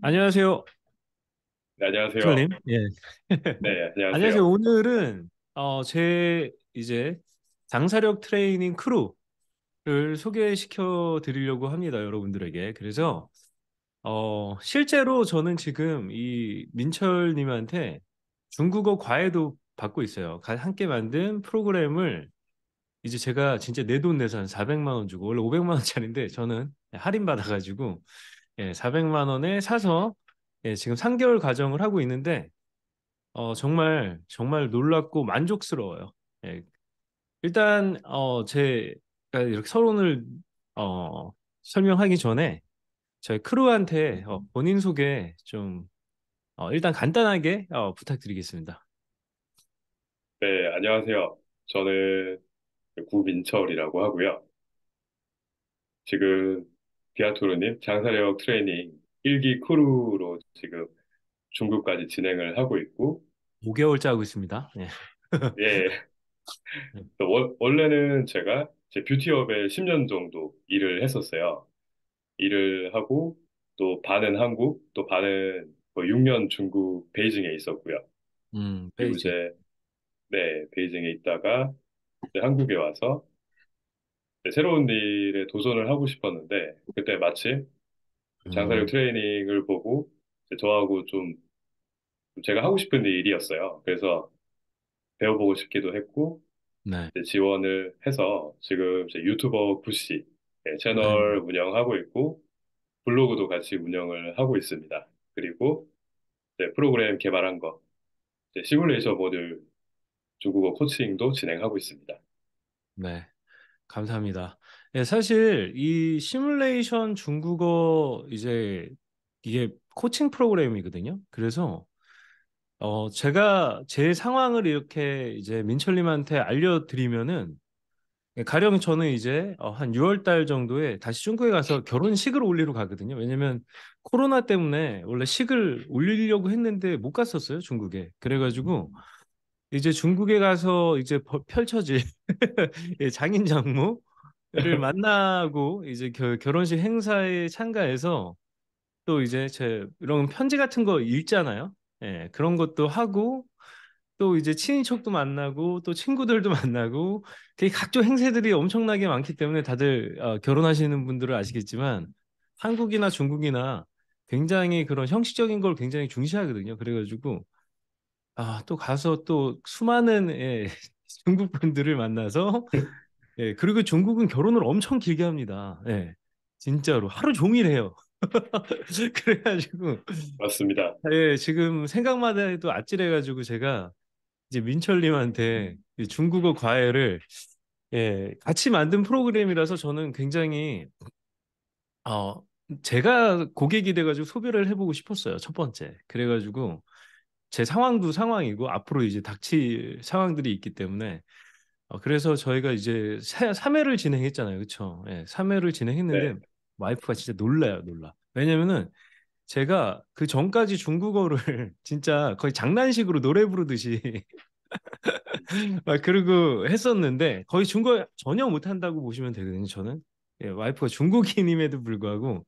안녕하세요. 네, 안녕하세요. 철님. 예. 네, 안녕하세요. 안녕하세요. 오늘은 어, 제 이제 장사력 트레이닝 크루를 소개시켜 드리려고 합니다. 여러분들에게. 그래서 어, 실제로 저는 지금 이 민철 님한테 중국어 과외도 받고 있어요. 함께 만든 프로그램을 이제 제가 진짜 내 돈 내산 400만 원 주고 원래 500만 원짜리인데 저는 할인 받아 가지고 예, 400만 원에 사서 예, 지금 3개월 가정을 하고 있는데 어, 정말 정말 놀랍고 만족스러워요. 예, 일단 어, 제가 이렇게 서론을 어, 설명하기 전에 저희 크루한테 어, 본인 소개 좀 어, 일단 간단하게 어, 부탁드리겠습니다. 네, 안녕하세요. 저는 구민철이라고 하고요. 지금 디아토르님 장사력 트레이닝 1기 크루로 지금 중국까지 진행을 하고 있고 5개월째 하고 있습니다. 예. 예. 월, 원래는 제가 제 뷰티업에 10년 정도 일을 했었어요. 일을 하고 또 반은 한국, 또 반은 뭐 6년 중국 베이징에 있었고요. 음, 베이징. 그리고 이제 네 베이징에 있다가 이제 한국에 와서 네, 새로운 일에 도전을 하고 싶었는데 그때 마침 음. 장사력 트레이닝을 보고 저하고 좀 제가 하고 싶은 일이었어요. 그래서 배워보고 싶기도 했고 네. 지원을 해서 지금 제 유튜버 구씨 네, 채널 네. 운영하고 있고 블로그도 같이 운영을 하고 있습니다. 그리고 프로그램 개발한 거 시뮬레이션 모듈 중국어 코칭도 진행하고 있습니다. 네. 감사합니다. 예, 사실 이 시뮬레이션 중국어 이제 이게 코칭 프로그램이거든요. 그래서 어 제가 제 상황을 이렇게 이제 민철님한테 알려드리면은 예, 가령 저는 이제 어, 한 6월 달 정도에 다시 중국에 가서 결혼식을 올리러 가거든요. 왜냐면 코로나 때문에 원래 식을 올리려고 했는데 못 갔었어요, 중국에. 그래가지고 음. 이제 중국에 가서 이제 펼쳐질 예, 장인 장모를 네. 만나고 이제 결, 혼식 행사에 참가해서 또 이제 제 이런 편지 같은 거 읽잖아요. 예, 그런 것도 하고 또 이제 친인척도 만나고 또 친구들도 만나고 되게 각종 행세들이 엄청나게 많기 때문에 다들 어, 결혼하시는 분들은 아시겠지만 한국이나 중국이나 굉장히 그런 형식적인 걸 굉장히 중시하거든요. 그래가지고 아, 또 가서 또 수많은 예, 중국 분들을 만나서 예, 그리고 중국은 결혼을 엄청 길게 합니다. 예. 진짜로 하루 종일 해요. 그래가지고 맞습니다. 예, 지금 생각만 해도 아찔해가지고 제가 이제 민철님한테 중국어 과외를 예, 같이 만든 프로그램이라서 저는 굉장히 어, 제가 고객이 돼가지고 소비를 해보고 싶었어요. 첫 번째. 그래가지고 제 상황도 상황이고 앞으로 이제 닥칠 상황들이 있기 때문에 어, 그래서 저희가 이제 3회를 진행했잖아요. 그렇죠? 예, 3회를 진행했는데 네. 와이프가 진짜 놀라요, 놀라. 왜냐면은 제가 그 전까지 중국어를 진짜 거의 장난식으로 노래 부르듯이 그리고 했었는데 거의 중국어 전혀 못한다고 보시면 되거든요. 저는 예, 와이프가 중국인임에도 불구하고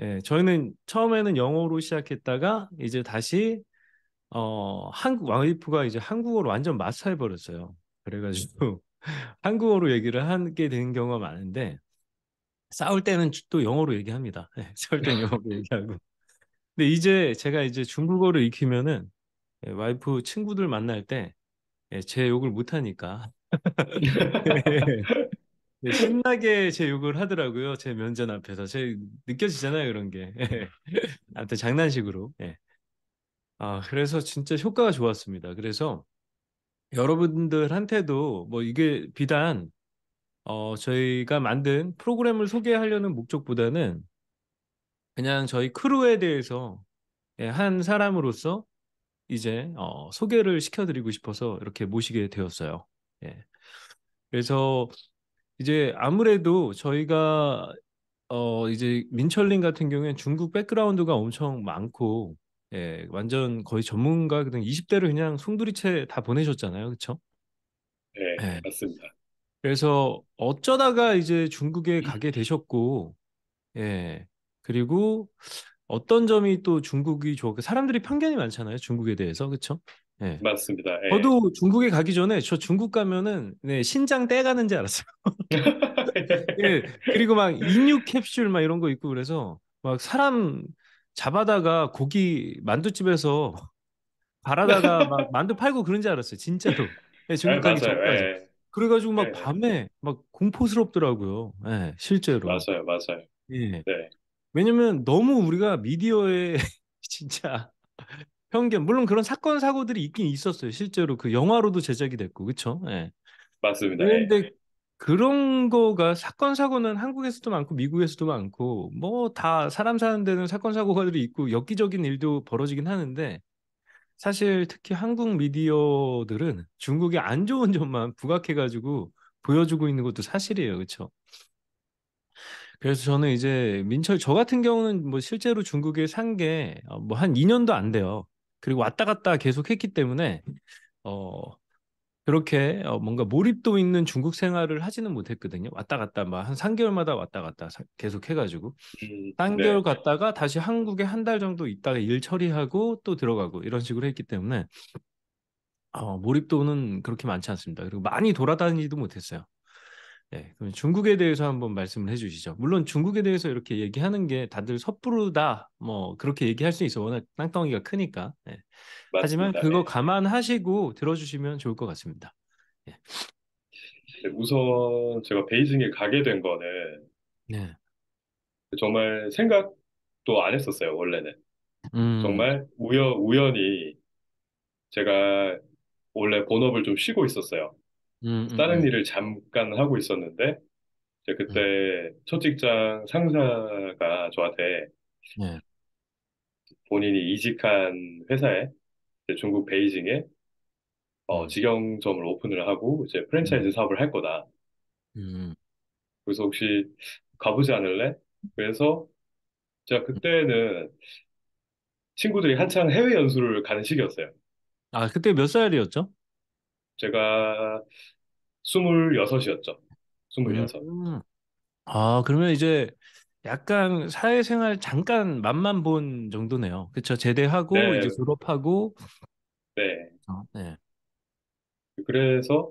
예, 저희는 처음에는 영어로 시작했다가 이제 다시 어, 한국 와이프가 이제 한국어로 완전 마스터해 버렸어요. 그래가지고 한국어로 얘기를 하게 되는 경우가 많은데 싸울 때는 또 영어로 얘기합니다. 네, 싸울 때 영어로 얘기하고. 근데 이제 제가 이제 중국어를 익히면은 예, 와이프 친구들 만날 때제 예, 욕을 못 하니까 네, 신나게 제 욕을 하더라고요. 제 면전 앞에서 제 느껴지잖아요 그런 게. 아무튼 장난식으로. 네. 아, 그래서 진짜 효과가 좋았습니다. 그래서 여러분들한테도 뭐 이게 비단 어, 저희가 만든 프로그램을 소개하려는 목적보다는 그냥 저희 크루에 대해서 예, 한 사람으로서 이제 어, 소개를 시켜드리고 싶어서 이렇게 모시게 되었어요. 예. 그래서 이제 아무래도 저희가 어, 이제 민철님 같은 경우에는 중국 백그라운드가 엄청 많고 예, 완전 거의 전문가 그냥 20대를 그냥 송두리째 다 보내셨잖아요, 그렇죠? 네, 예. 맞습니다. 그래서 어쩌다가 이제 중국에 음. 가게 되셨고, 예, 그리고 어떤 점이 또 중국이 좋았고 그 사람들이 편견이 많잖아요, 중국에 대해서, 그렇죠? 예. 맞습니다. 예. 저도 중국에 가기 전에 저 중국 가면은 네, 신장 떼가는 줄 알았어요. 예, 그리고 막 인유 캡슐 막 이런 거 있고 그래서 막 사람 잡아다가 고기 만두집에서 바라다가 막 만두 팔고 그런 줄 알았어요. 진짜로. 예, 네, 중국 가기 맞까지 그래가지고 막 예. 밤에 막 공포스럽더라고요. 예, 실제로. 맞아요. 맞아요. 예. 네. 왜냐면 너무 우리가 미디어에 진짜 편견 물론 그런 사건 사고들이 있긴 있었어요. 실제로 그 영화로도 제작이 됐고 그쵸? 예. 맞습니다. 예, 그런데 예. 그런 거가 사건 사고는 한국에서도 많고 미국에서도 많고 뭐 다 사람 사는 데는 사건 사고가 있고 엽기적인 일도 벌어지긴 하는데 사실 특히 한국 미디어들은 중국의 안 좋은 점만 부각해가지고 보여주고 있는 것도 사실이에요, 그렇죠? 그래서 저는 이제 민철 저 같은 경우는 뭐 실제로 중국에 산 게 뭐한 어, 2년도 안 돼요. 그리고 왔다 갔다 계속 했기 때문에 어 그렇게 어, 뭔가 몰입도 있는 중국 생활을 하지는 못했거든요. 왔다 갔다 막한 3개월마다 왔다 갔다 계속 해가지고 음, 3개월 네. 갔다가 다시 한국에 한 달 정도 있다가 일 처리하고 또 들어가고 이런 식으로 했기 때문에 어, 몰입도는 그렇게 많지 않습니다. 그리고 많이 돌아다니지도 못했어요. 네, 그럼 중국에 대해서 한번 말씀을 해주시죠. 물론 중국에 대해서 이렇게 얘기하는 게 다들 섣부르다, 뭐 그렇게 얘기할 수 있어. 워낙 땅덩이가 크니까. 네. 하지만 그거 네. 감안하시고 들어주시면 좋을 것 같습니다. 네. 우선 제가 베이징에 가게 된 거는 네. 정말 생각도 안 했었어요 원래는. 음. 정말 우여 우연히 제가 원래 본업을 좀 쉬고 있었어요. 음, 음, 다른 음. 일을 잠깐 하고 있었는데 이제 그때 첫 직장 상사가 저한테 네. 본인이 이직한 회사에 중국 베이징에 어, 직영점을 오픈을 하고 이제 프랜차이즈 사업을 할 거다. 그래서 혹시 가보지 않을래? 그래서 제가 그때는 친구들이 한창 해외 연수를 가는 시기였어요. 아, 그때 몇 살이었죠? 제가 26이었죠. 26. 음. 아, 그러면 이제 약간 사회생활 잠깐 맛만 본 정도네요. 그렇죠. 제대하고 네. 이제 졸업하고 네. 어, 네. 그래서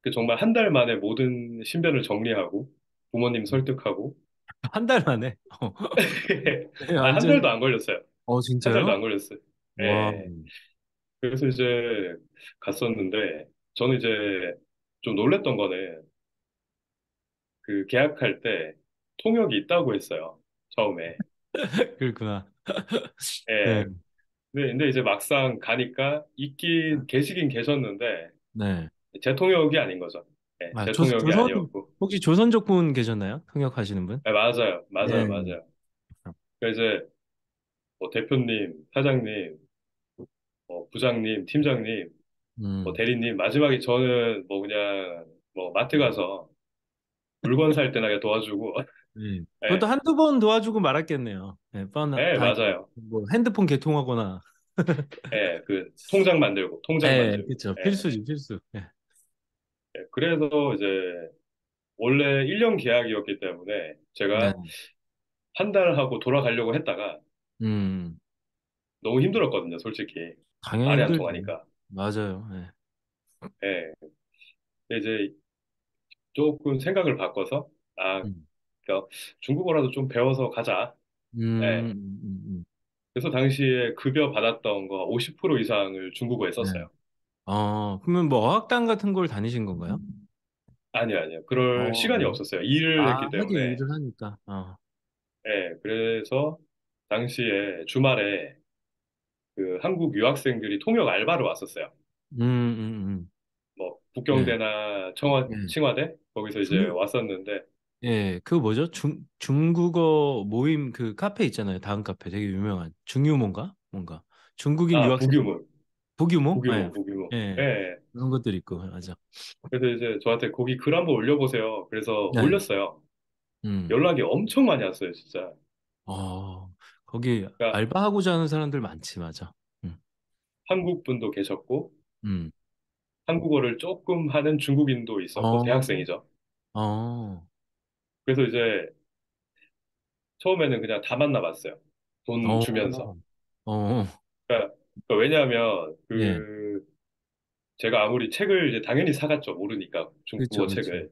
그 정말 한 달 만에 모든 신변을 정리하고 부모님 음. 설득하고 한 달 만에 어. 네, 완전... 한 달도 안 걸렸어요. 어, 진짜요? 한 달도 안 걸렸어요. 네. 그래서 이제 갔었는데 저는 이제 좀 놀랬던 거는 그 계약할 때 통역이 있다고 했어요. 처음에. 그렇구나. 예. 네. 근데, 근데 이제 막상 가니까 있긴 아. 계시긴 계셨는데 네. 제 통역이 아닌 거죠. 예, 아, 제 조, 통역이 조선, 아니었고. 혹시 조선족 분 계셨나요? 통역하시는 분? 예, 맞아요. 맞아요. 네. 맞아요. 그래서 그러니까 이제 뭐 대표님, 사장님, 뭐 부장님, 팀장님 음. 뭐 대리님 마지막에 저는 뭐 그냥 뭐 마트 가서 물건 살 때나 그냥 도와주고 음. 네. 그것도 한두 번 도와주고 말았겠네요. 네, 뻔한. 네, 맞아요. 뭐 핸드폰 개통하거나. 예, 그 통장 만들고 통장 네, 만들고. 그렇죠. 예. 필수지, 필수. 예. 예, 그래서 이제 원래 1년 계약이었기 때문에 제가 네. 한달 하고 돌아가려고 했다가 음, 너무 힘들었거든요, 솔직히. 당연히 말이 안 통하니까. 맞아요. 예. 예. 이제 조금 생각을 바꿔서 아, 음. 그러니까 중국어라도 좀 배워서 가자. 음, 예. 음, 그래서 당시에 급여 받았던 거 50% 이상을 중국어에 네. 썼어요. 어, 그러면 뭐 어학당 같은 걸 다니신 건가요? 아니요, 아니요. 그럴 어, 시간이 없었어요. 일을 아, 했기 하 때문에. 일을 하니까. 어, 예, 그래서 당시에 주말에 그 한국 유학생들이 통역 알바로 왔었어요. 음, 음, 음. 뭐 북경대나 네. 청와, 예. 칭화대 거기서 이제 중 왔었는데 예, 그 뭐죠? 중, 중국어 모임 그 카페 있잖아요. 다음 카페 되게 유명한 중유모가 뭔가 중국인 아 유학생 부규모 보규모? 예, 부규모 부규모 예. 예, 예 그런 것들 있고 맞아. 그래서 이제 저한테 거기 글 한번 올려보세요 그래서 네. 올렸어요 음, 연락이 엄청 많이 왔어요 진짜 어, 거기 그러니까 알바하고자 하는 사람들 많지 맞아. 음. 한국 분도 계셨고 음. 한국어를 조금 하는 중국인도 있었고 어. 대학생이죠. 어. 그래서 이제 처음에는 그냥 다 만나봤어요. 돈 어. 주면서. 어. 그러니까, 그러니까 왜냐하면 그 예. 제가 아무리 책을 이제 당연히 사갔죠. 모르니까 중국어 그쵸, 그쵸. 책을.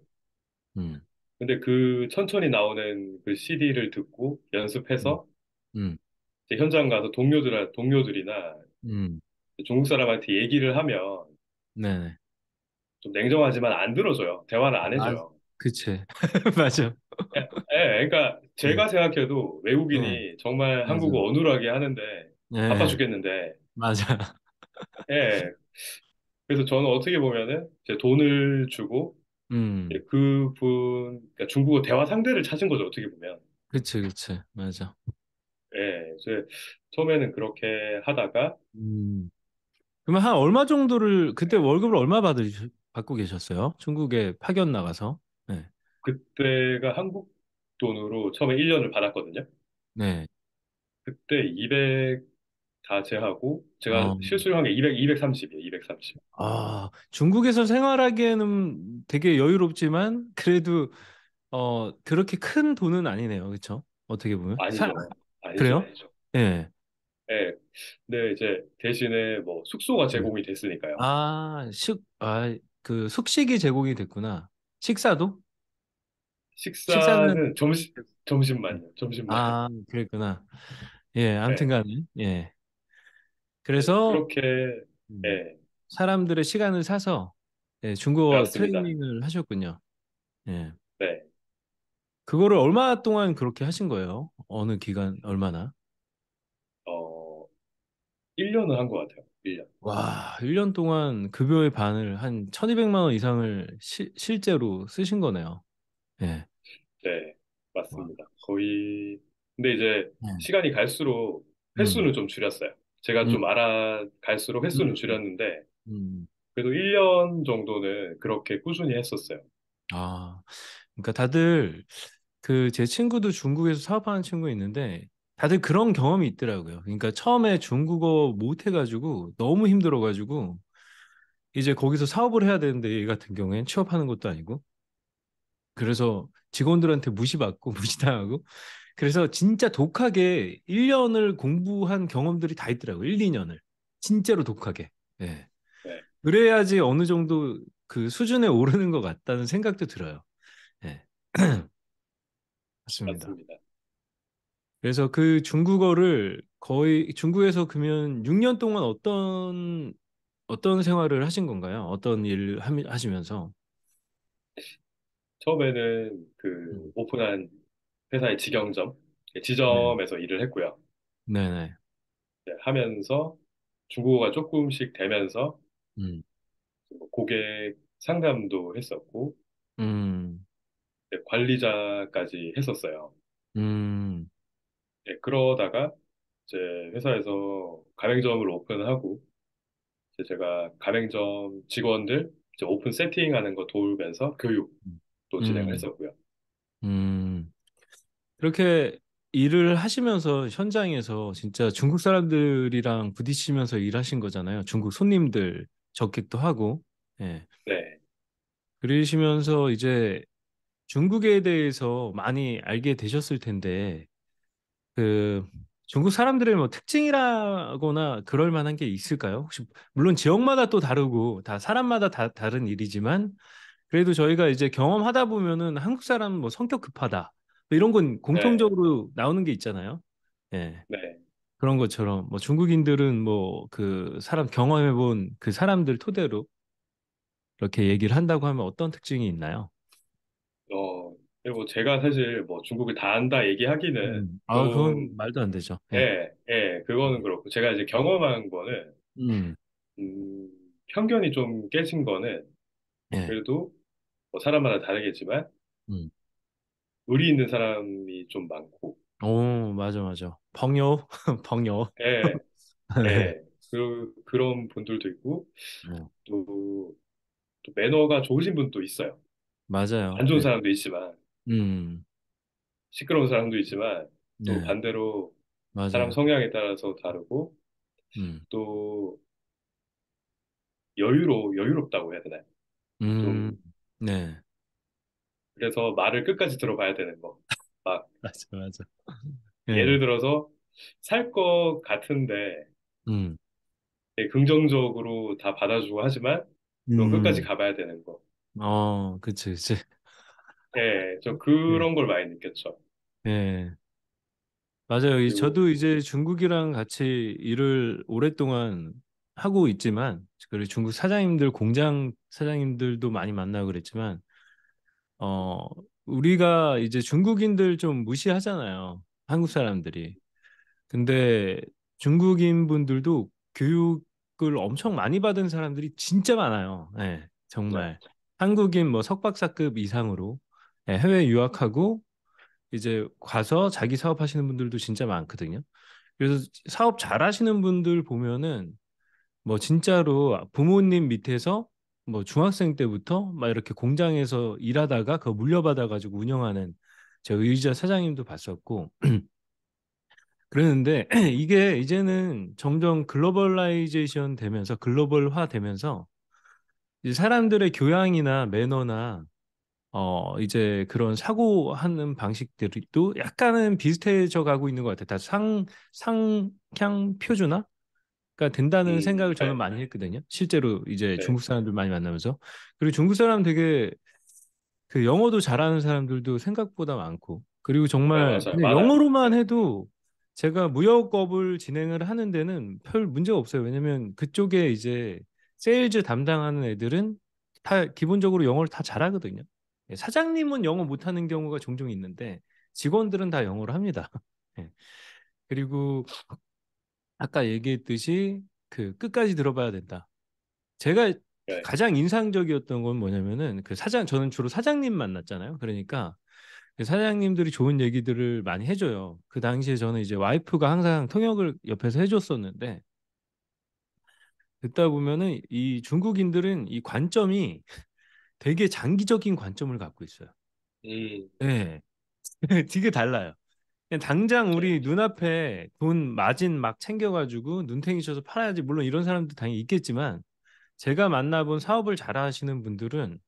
음. 근데 그 천천히 나오는 그 CD를 듣고 연습해서 음. 음, 현장 가서 동료들, 동료들이나 음, 중국 사람한테 얘기를 하면 네네. 좀 냉정하지만 안 들어줘요. 대화를 안 해줘요. 아, 그치. 맞아. 예, 그러니까 제가 예. 생각해도 외국인이 어. 정말 맞아. 한국어 어눌하게 하는데 예. 바빠 예, 죽겠는데, 맞아. 예. 그래서 저는 어떻게 보면은 제 돈을 주고 음, 그분, 그러니까 중국어 대화 상대를 찾은 거죠, 어떻게 보면. 그치, 그치. 맞아. 예, 이제 처음에는 그렇게 하다가 음. 그러면 한 얼마 정도를 그때 월급을 얼마 받으 받고 계셨어요? 중국에 파견 나가서. 네. 그때가 한국 돈으로 처음에 1년을 받았거든요. 네. 그때 200 다 제하고 제가 아. 실수를 한게 200, 230이에요. 230. 아, 중국에서 생활하기에는 되게 여유롭지만 그래도 어 그렇게 큰 돈은 아니네요. 그렇죠? 어떻게 보면. 아니죠. 그래요? 알죠. 예. 예. 근 이제 대신에 뭐 숙소가 네. 제공이 됐으니까요. 아, 식, 아, 그 숙식이 제공이 됐구나. 식사도? 식사는 식사는 점심 점심만요. 점심만 아, 그랬구나. 예, 네. 예. 아무튼간 예. 네, 그래서 그렇게 음, 예, 사람들의 시간을 사서 예, 중국어 맞습니다. 트레이닝을 하셨군요. 예. 네. 그거를 얼마 동안 그렇게 하신 거예요? 어느 기간 얼마나? 어, 1년을 한것 같아요. 1년. 와, 1년 동안 급여의 반을 한 1200만 원 이상을 시, 실제로 쓰신 거네요. 예. 네, 맞습니다. 와. 거의 근데 이제 음. 시간이 갈수록 횟수는 음. 좀 줄였어요. 제가 음. 좀 알아갈수록 횟수는 음. 줄였는데 음. 그래도 1년 정도는 그렇게 꾸준히 했었어요. 아, 그러니까 다들 그제 친구도 중국에서 사업하는 친구 있는데 다들 그런 경험이 있더라고요. 그러니까 처음에 중국어 못 해가지고 너무 힘들어가지고 이제 거기서 사업을 해야 되는데 얘 같은 경우엔 취업하는 것도 아니고 그래서 직원들한테 무시받고 무시당하고 그래서 진짜 독하게 1년을 공부한 경험들이 다 있더라고요. 1, 2년을. 진짜로 독하게. 네. 네. 그래야지 어느 정도 그 수준에 오르는 것 같다는 생각도 들어요. 네. 맞습니다. 맞습니다. 그래서 그 중국어를 거의 중국에서 그면 6년 동안 어떤 어떤 생활을 하신 건가요? 어떤 일 하시면서? 처음에는 그 음. 오픈한 회사의 직영점 예, 네. 지점에서 네. 일을 했고요. 네네. 네, 하면서 중국어가 조금씩 되면서 음. 뭐 고객 상담도 했었고 음. 관리자까지 했었어요. 음, 예, 그러다가 이제 회사에서 가맹점을 오픈하고 이제 제가 가맹점 직원들 이제 오픈 세팅하는 거 도우면서 교육도 음. 진행을 했었고요. 음. 그렇게 일을 하시면서 현장에서 진짜 중국 사람들이랑 부딪히면서 일하신 거잖아요. 중국 손님들 적객도 하고, 예. 네, 그러시면서 이제 중국에 대해서 많이 알게 되셨을 텐데 그 중국 사람들의 뭐 특징이라거나 그럴 만한 게 있을까요? 혹시 물론 지역마다 또 다르고 다 사람마다 다 다른 일이지만 그래도 저희가 이제 경험하다 보면은 한국 사람 뭐 성격 급하다 뭐 이런 건 공통적으로 네. 나오는 게 있잖아요. 예. 네. 그런 것처럼 뭐 중국인들은 뭐 그 사람 경험해 본 그 사람들 토대로 이렇게 얘기를 한다고 하면 어떤 특징이 있나요? 어, 그리고 제가 사실 뭐 중국을 다 안다 얘기하기는 음. 아, 그건 말도 안 되죠. 예. 예. 예, 그거는 그렇고. 제가 이제 경험한 거는, 음. 음, 편견이 좀 깨진 거는, 예. 그래도 뭐 사람마다 다르겠지만, 음. 의리 있는 사람이 좀 많고, 오, 맞아, 맞아. 벙요, 벙요. 예, 네. 예. 그, 그런 분들도 있고, 네. 또, 또 매너가 좋으신 분도 있어요. 맞아요. 안 좋은 네. 사람도 있지만 음. 시끄러운 사람도 있지만 또 네. 반대로 사람 맞아요. 성향에 따라서 다르고 음. 또 여유로 여유롭다고 해야 되나요? 음. 네. 그래서 말을 끝까지 들어봐야 되는 거. 막 맞아, 맞아. 예. 예를 들어서 살 것 같은데 음. 되 예, 긍정적으로 다 받아주고 하지만 또 끝까지 음. 가봐야 되는 거. 어, 그치, 그치. 예, 저 네. 그런 걸 많이 느꼈죠. 네. 맞아요. 그리고 저도 이제 중국이랑 같이 일을 오랫동안 하고 있지만, 그리고 중국 사장님들, 공장 사장님들도 많이 만나고 그랬지만, 어, 우리가 이제 중국인들 좀 무시하잖아요. 한국 사람들이. 근데 중국인 분들도 교육을 엄청 많이 받은 사람들이 진짜 많아요. 네, 네, 정말. 한국인 뭐 석박사급 이상으로 예, 해외 유학하고 이제 가서 자기 사업하시는 분들도 진짜 많거든요. 그래서 사업 잘하시는 분들 보면은 뭐 진짜로 부모님 밑에서 뭐 중학생 때부터 막 이렇게 공장에서 일하다가 그 물려받아 가지고 운영하는 제 의자 사장님도 봤었고 그랬는데 이게 이제는 점점 글로벌라이제이션 되면서 글로벌화 되면서 이제 사람들의 교양이나 매너나 어 이제 그런 사고하는 방식들도 약간은 비슷해져 가고 있는 것 같아요. 다 상 상향 표준화 가 된다는 음, 생각을 네, 저는 네. 많이 했거든요. 실제로 이제 네. 중국 사람들 많이 만나면서 그리고 중국 사람 되게 그 영어도 잘하는 사람들도 생각보다 많고 그리고 네, 정말 네, 영어로만 해도 제가 무역업을 진행을 하는 데는 별 문제가 없어요. 왜냐면 그쪽에 이제 세일즈 담당하는 애들은 다 기본적으로 영어를 다 잘하거든요. 예, 사장님은 영어 못하는 경우가 종종 있는데 직원들은 다 영어를 합니다. 예. 그리고 아까 얘기했듯이 그 끝까지 들어봐야 된다. 제가 네. 가장 인상적이었던 건 뭐냐면은 그 사장 저는 주로 사장님 만났잖아요. 그러니까 그 사장님들이 좋은 얘기들을 많이 해줘요. 그 당시에 저는 이제 와이프가 항상 통역을 옆에서 해줬었는데 듣다 보면은 이 중국인들은 이 관점이 되게 장기적인 관점을 갖고 있어요. 음. 네. 되게 달라요. 당장 우리 네. 눈앞에 돈 마진 막 챙겨가지고 눈탱이 쳐서 팔아야지 물론 이런 사람도 당연히 있겠지만 제가 만나본 사업을 잘하시는 분들은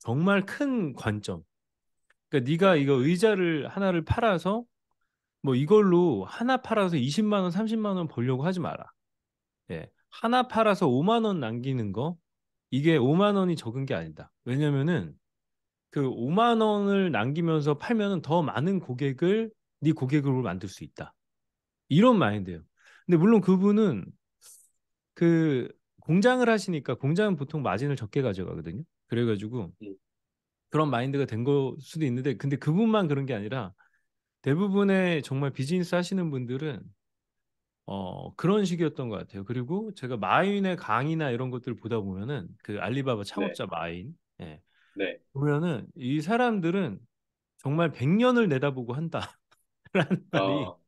정말 큰 관점. 그러니까 네가 네. 이거 의자를 하나를 팔아서 뭐 이걸로 하나 팔아서 20만 원, 30만 원 벌려고 하지 마라. 예. 하나 팔아서 5만 원 남기는 거 이게 5만 원이 적은 게 아니다. 왜냐면은 그 5만 원을 남기면서 팔면은 더 많은 고객을 네 고객으로 만들 수 있다. 이런 마인드예요. 근데 물론 그분은 그 공장을 하시니까 공장은 보통 마진을 적게 가져가거든요. 그래가지고 네. 그런 마인드가 된걸 수도 있는데 근데 그분만 그런 게 아니라 대부분의 정말 비즈니스 하시는 분들은 어, 그런 식이었던 것 같아요. 그리고 제가 마인의 강의나 이런 것들을 보다 보면은 그 알리바바 네. 창업자 네. 마인, 예. 네. 보면은 이 사람들은 정말 100년을 내다보고 한다라는 말이 어.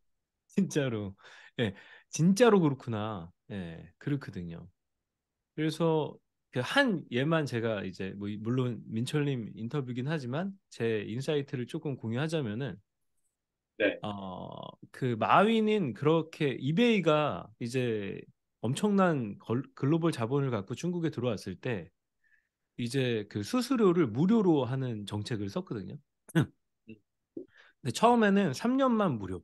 진짜로, 예, 진짜로 그렇구나, 예, 그렇거든요. 그래서 그 한 예만 제가 이제 뭐 물론 민철님 인터뷰긴 하지만 제 인사이트를 조금 공유하자면은 네. 어, 그 마윈은 그렇게 이베이가 이제 엄청난 걸, 글로벌 자본을 갖고 중국에 들어왔을 때 이제 그 수수료를 무료로 하는 정책을 썼거든요. 음. 근데 처음에는 3년만 무료.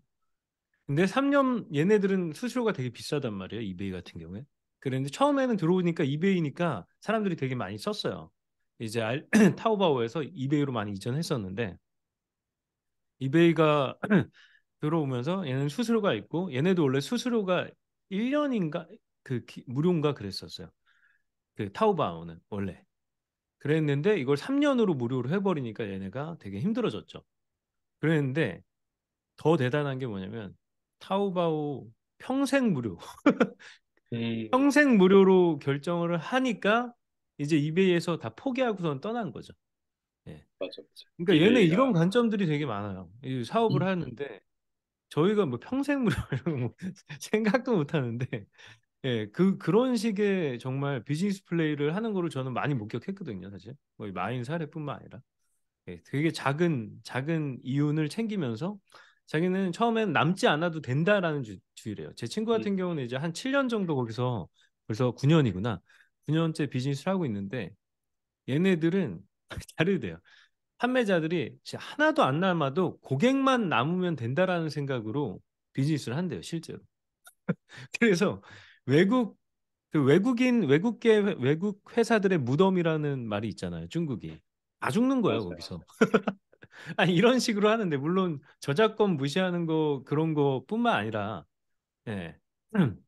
근데 3년 얘네들은 수수료가 되게 비싸단 말이에요. 이베이 같은 경우에. 그런데 처음에는 들어오니까 이베이니까 사람들이 되게 많이 썼어요. 이제 알, 타오바오에서 이베이로 많이 이전했었는데 이베이가 들어오면서 얘는 수수료가 있고 얘네도 원래 수수료가 1년인가 그 기, 무료인가 그랬었어요. 그 타오바오는 원래 그랬는데 이걸 3년으로 무료로 해버리니까 얘네가 되게 힘들어졌죠. 그랬는데 더 대단한 게 뭐냐면 타오바오 평생 무료 음. 평생 무료로 결정을 하니까 이제 이베이에서 다 포기하고선 떠난 거죠. 예. 맞아, 맞아. 그러니까 얘네 그 이런 관점들이 되게 많아요. 이 사업을 음. 하는데 저희가 뭐 평생 무료 뭐 뭐 생각도 못 하는데 예, 그 그런 식의 정말 비즈니스 플레이를 하는 거를 저는 많이 목격했거든요, 사실. 뭐 마인 사례뿐만 아니라. 예, 되게 작은 작은 이윤을 챙기면서 자기는 처음엔 남지 않아도 된다라는 주, 주의래요. 제 친구 음. 같은 음. 경우는 이제 한 7년 정도 거기서 벌써 9년이구나. 9년째 비즈니스를 하고 있는데 얘네들은 잘해야 돼요. 판매자들이 하나도 안 남아도 고객만 남으면 된다라는 생각으로 비즈니스를 한대요, 실제로. 그래서 외국 그 외국인 외국계 외국 회사들의 무덤이라는 말이 있잖아요, 중국이. 아 죽는 거야, 맞아요. 거기서. 아 이런 식으로 하는데 물론 저작권 무시하는 거 그런 거뿐만 아니라 예.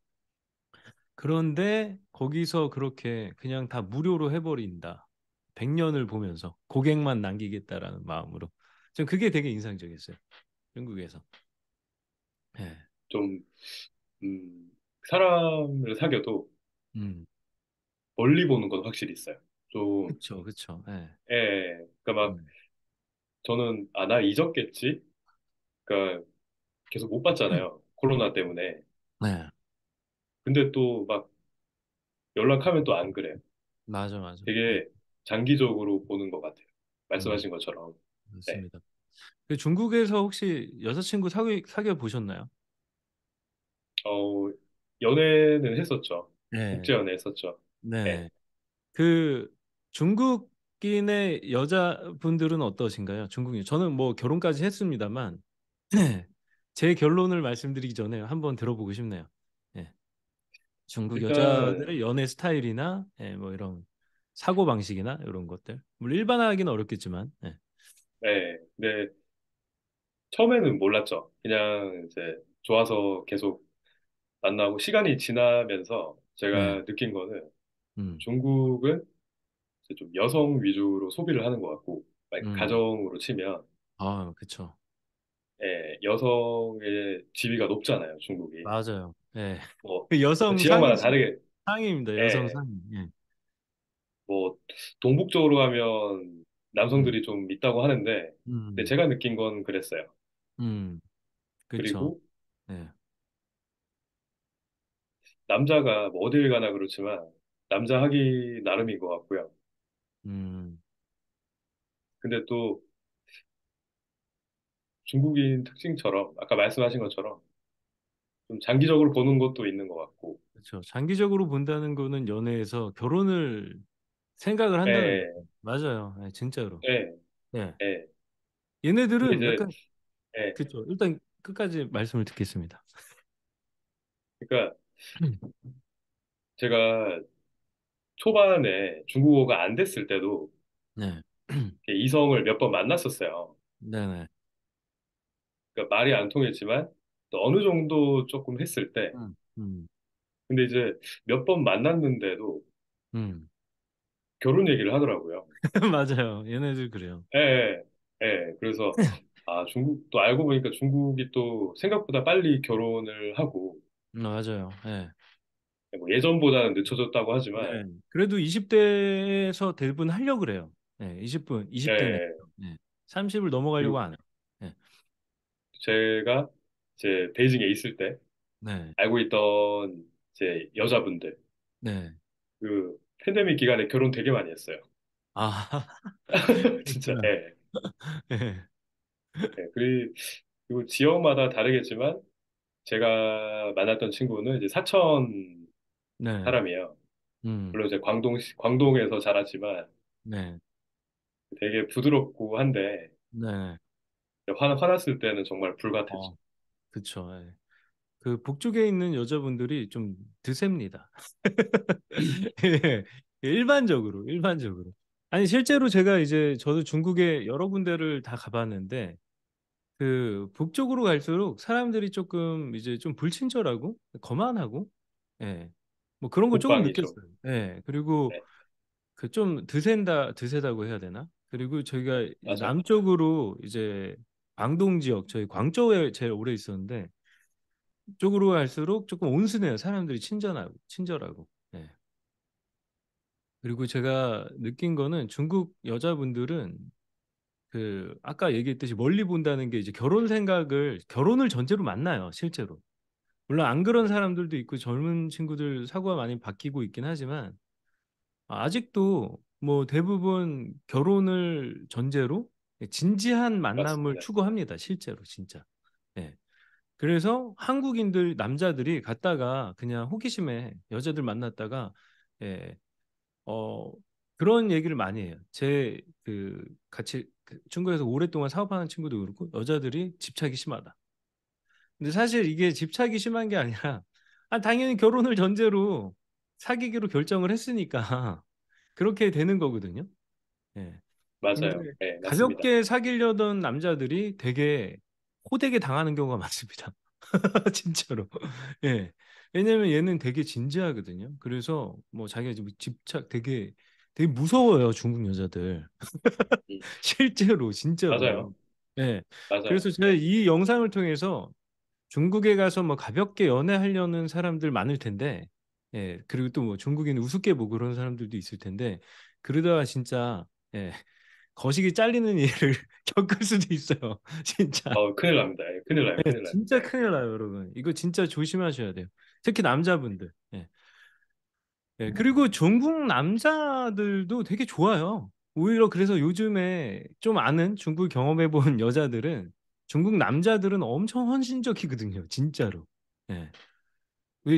그런데 거기서 그렇게 그냥 다 무료로 해버린다. 100년을 보면서 고객만 남기겠다라는 마음으로 전 그게 되게 인상적이었어요. 영국에서. 네. 좀 음, 사람을 사귀어도 음. 멀리 보는 건 확실히 있어요. 좀 그렇죠, 그렇죠. 예. 예. 그러니까 막 음. 저는 아 나 잊었겠지. 그러니까 계속 못 봤잖아요. 코로나 때문에. 네. 근데 또 막 연락하면 또 안 그래요. 맞아, 맞아. 되게 장기적으로 보는 것 같아요. 말씀하신 음, 것처럼. 네. 맞습니다. 네. 중국에서 혹시 여자친구 사귀, 사귀어 보셨나요? 어, 연애는 했었죠. 네. 국제 연애 했었죠. 네. 네. 그 중국인의 여자분들은 어떠신가요? 중국인. 저는 뭐 결혼까지 했습니다만 네. 제 결론을 말씀드리기 전에 한번 들어보고 싶네요. 예. 중국 여자들의 연애 스타일이나 예, 뭐 이런 사고 방식이나 이런 것들 물론 일반화하기는 어렵겠지만 예. 네. 네, 네. 처음에는 몰랐죠. 그냥 이제 좋아서 계속 만나고 시간이 지나면서 제가 음. 느낀 거는 음. 중국은 이제 좀 여성 위주로 소비를 하는 것 같고 음. 가정으로 치면 아 그쵸. 예, 여성의 지위가 높잖아요, 중국이. 맞아요. 예. 뭐 여성 지역마다 상위, 다르게 상입니다 예. 여성 예. 상위. 예. 뭐 동북 쪽으로 가면 남성들이 좀 있다고 하는데 근데 음. 제가 느낀 건 그랬어요. 음. 그렇 그리고 네. 남자가 뭐 어딜 가나 그렇지만 남자 하기 나름인 것 같고요. 음. 근데 또 중국인 특징처럼 아까 말씀하신 것처럼 좀 장기적으로 보는 것도 있는 것 같고 그렇죠. 장기적으로 본다는 거는 연애에서 결혼을 생각을 한다는 네. 맞아요. 예, 진짜로. 예, 예. 예. 근 얘네들은 이제, 약간 예, 그쵸. 일단 끝까지 말씀을 듣겠습니다. 그러니까 제가 초반에 중국어가 안 됐을 때도 네. 이 이성을 몇 번 만났었어요. 네네. 그러니까 말이 안 통했지만 또 어느 정도 조금 했을 때, 음. 음. 근데 이제 몇 번 만났는데도 음. 결혼 얘기를 하더라고요. 맞아요. 얘네들 그래요. 예, 예. 예. 그래서 아 중국 또 알고 보니까 중국이 또 생각보다 빨리 결혼을 하고 음, 맞아요. 예. 예. 뭐 예전보다는 늦춰졌다고 하지만 네. 그래도 20대에서 대부분 하려고 그래요. 네, 20분, 20대. 네. 네. 30을 넘어가려고 안 해요. 네. 제가 이제 베이징에 있을 때 네. 알고 있던 제 여자분들 네. 그 팬데믹 기간에 결혼 되게 많이 했어요. 아, 진짜. 네. 예. 네, 그리- 그리고 지역마다 다르겠지만 제가 만났던 친구는 이제 사천 네. 사람이에요. 음. 물론 이제 광동 광동에서 자랐지만 네. 되게 부드럽고 한데 네. 화, 화났을 때는 정말 불같았죠. 어, 그렇죠 그 북쪽에 있는 여자분들이 좀 드셉니다. 예, 일반적으로 일반적으로 아니 실제로 제가 이제 저도 중국의 여러 군데를 다 가봤는데 그 북쪽으로 갈수록 사람들이 조금 이제 좀 불친절하고 거만하고 예. 뭐 그런 거 조금 느꼈어요. 예. 그리고 네. 그좀 드센다 드세다고 해야 되나? 그리고 저희가 남쪽으로 이제 광동 지역 저희 광저우에 제일 오래 있었는데 쪽으로 갈수록 조금 온순해요. 사람들이 친절하고 친절하고. 네. 그리고 제가 느낀 거는 중국 여자분들은 그 아까 얘기했듯이 멀리 본다는 게 이제 결혼 생각을 결혼을 전제로 만나요 실제로. 물론 안 그런 사람들도 있고 젊은 친구들 사고가 많이 바뀌고 있긴 하지만 아직도 뭐 대부분 결혼을 전제로 진지한 만남을 맞습니다. 추구합니다 실제로 진짜. 그래서 한국인들 남자들이 갔다가 그냥 호기심에 여자들 만났다가 예, 어, 그런 얘기를 많이 해요. 제 그 같이 그 중국에서 오랫동안 사업하는 친구도 그렇고 여자들이 집착이 심하다. 근데 사실 이게 집착이 심한 게 아니라 아, 당연히 결혼을 전제로 사귀기로 결정을 했으니까 그렇게 되는 거거든요. 예. 맞아요. 네, 가볍게 사귀려던 남자들이 되게 호되게 당하는 경우가 많습니다. 진짜로. 예. 왜냐면 얘는 되게 진지하거든요. 그래서 뭐 자기가 집착 되게 되게 무서워요 중국 여자들. 음. 실제로 진짜. 맞아요. 예. 맞 그래서 제가 이 영상을 통해서 중국에 가서 뭐 가볍게 연애하려는 사람들 많을 텐데, 예. 그리고 또 뭐 중국인 우습게 보고 그런 사람들도 있을 텐데 그러다가 진짜 예. 거식이 잘리는 일을 겪을 수도 있어요. 진짜. 어, 큰일 납니다. 예, 큰일 나요. 예, 큰일 네, 진짜 큰일 나요, 여러분. 이거 진짜 조심하셔야 돼요. 특히 남자분들. 네. 네, 그리고 중국 남자들도 되게 좋아요. 오히려 그래서 요즘에 좀 아는 중국 경험해 본 여자들은 중국 남자들은 엄청 헌신적이거든요. 진짜로. 예.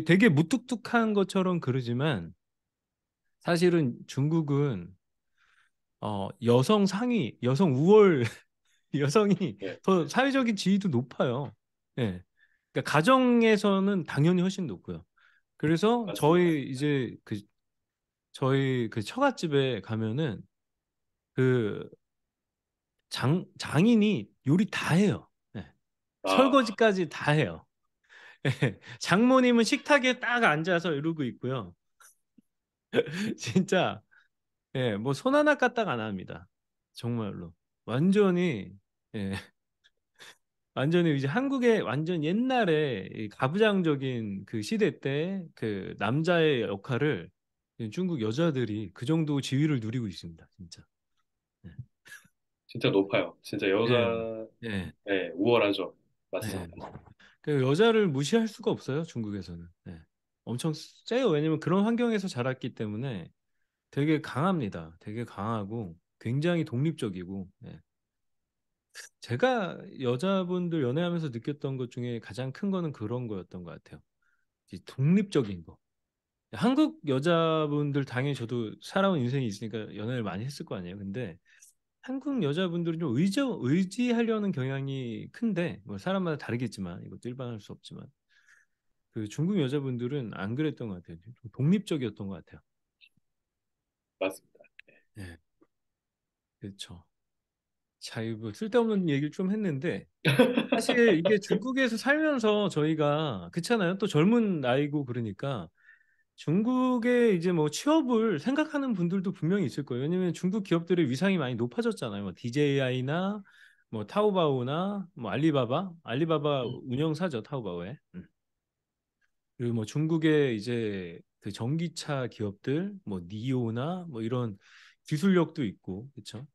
되게 무뚝뚝한 것처럼 그러지만 사실은 중국은 어, 여성 상위, 여성 우월 여성이 네. 더 사회적인 지위도 높아요. 예. 네. 그러니까 가정에서는 당연히 훨씬 높고요. 그래서 맞습니다. 저희 네. 이제 그 저희 그 처갓집에 가면은 그 장, 장인이 요리 다 해요. 네. 아. 설거지까지 다 해요. 네. 장모님은 식탁에 딱 앉아서 이러고 있고요. 진짜 예, 뭐 손 하나 까딱 안 합니다. 정말로 완전히 예, 완전히 이제 한국의 완전 옛날에 가부장적인 그 시대 때 그 남자의 역할을 중국 여자들이 그 정도 지위를 누리고 있습니다. 진짜. 예. 진짜 높아요. 진짜 여자 네. 네. 우월하죠. 맞습니다. 네. 그 여자를 무시할 수가 없어요. 중국에서는. 엄청 세요. 왜냐면 그런 환경에서 자랐기 때문에 되게 강합니다. 되게 강하고 굉장히 독립적이고 네. 제가 여자분들 연애하면서 느꼈던 것 중에 가장 큰 거는 그런 거였던 것 같아요. 독립적인 거. 한국 여자분들 당연히 저도 살아온 인생이 있으니까 연애를 많이 했을 거 아니에요. 근데 한국 여자분들은 좀 의지, 의지하려는 경향이 큰데 뭐 사람마다 다르겠지만 이것도 일반할 수 없지만 그 중국 여자분들은 안 그랬던 것 같아요. 독립적이었던 것 같아요. 맞습니다. 네. 예. 그렇죠. 자, 이거 뭐 쓸데없는 얘기를 좀 했는데 사실 이게 중국에서 살면서 저희가 그렇잖아요. 또 젊은 나이고 그러니까 중국에 이제 뭐 취업을 생각하는 분들도 분명히 있을 거예요. 왜냐면 중국 기업들의 위상이 많이 높아졌잖아요. 뭐 DJI나 뭐 타오바오나 뭐 알리바바, 알리바바 음. 운영사죠 타오바오에. 음. 그리고 뭐 중국의 이제 그 전기차 기업들 뭐 니오나 뭐 이런 기술력도 있고 그렇죠.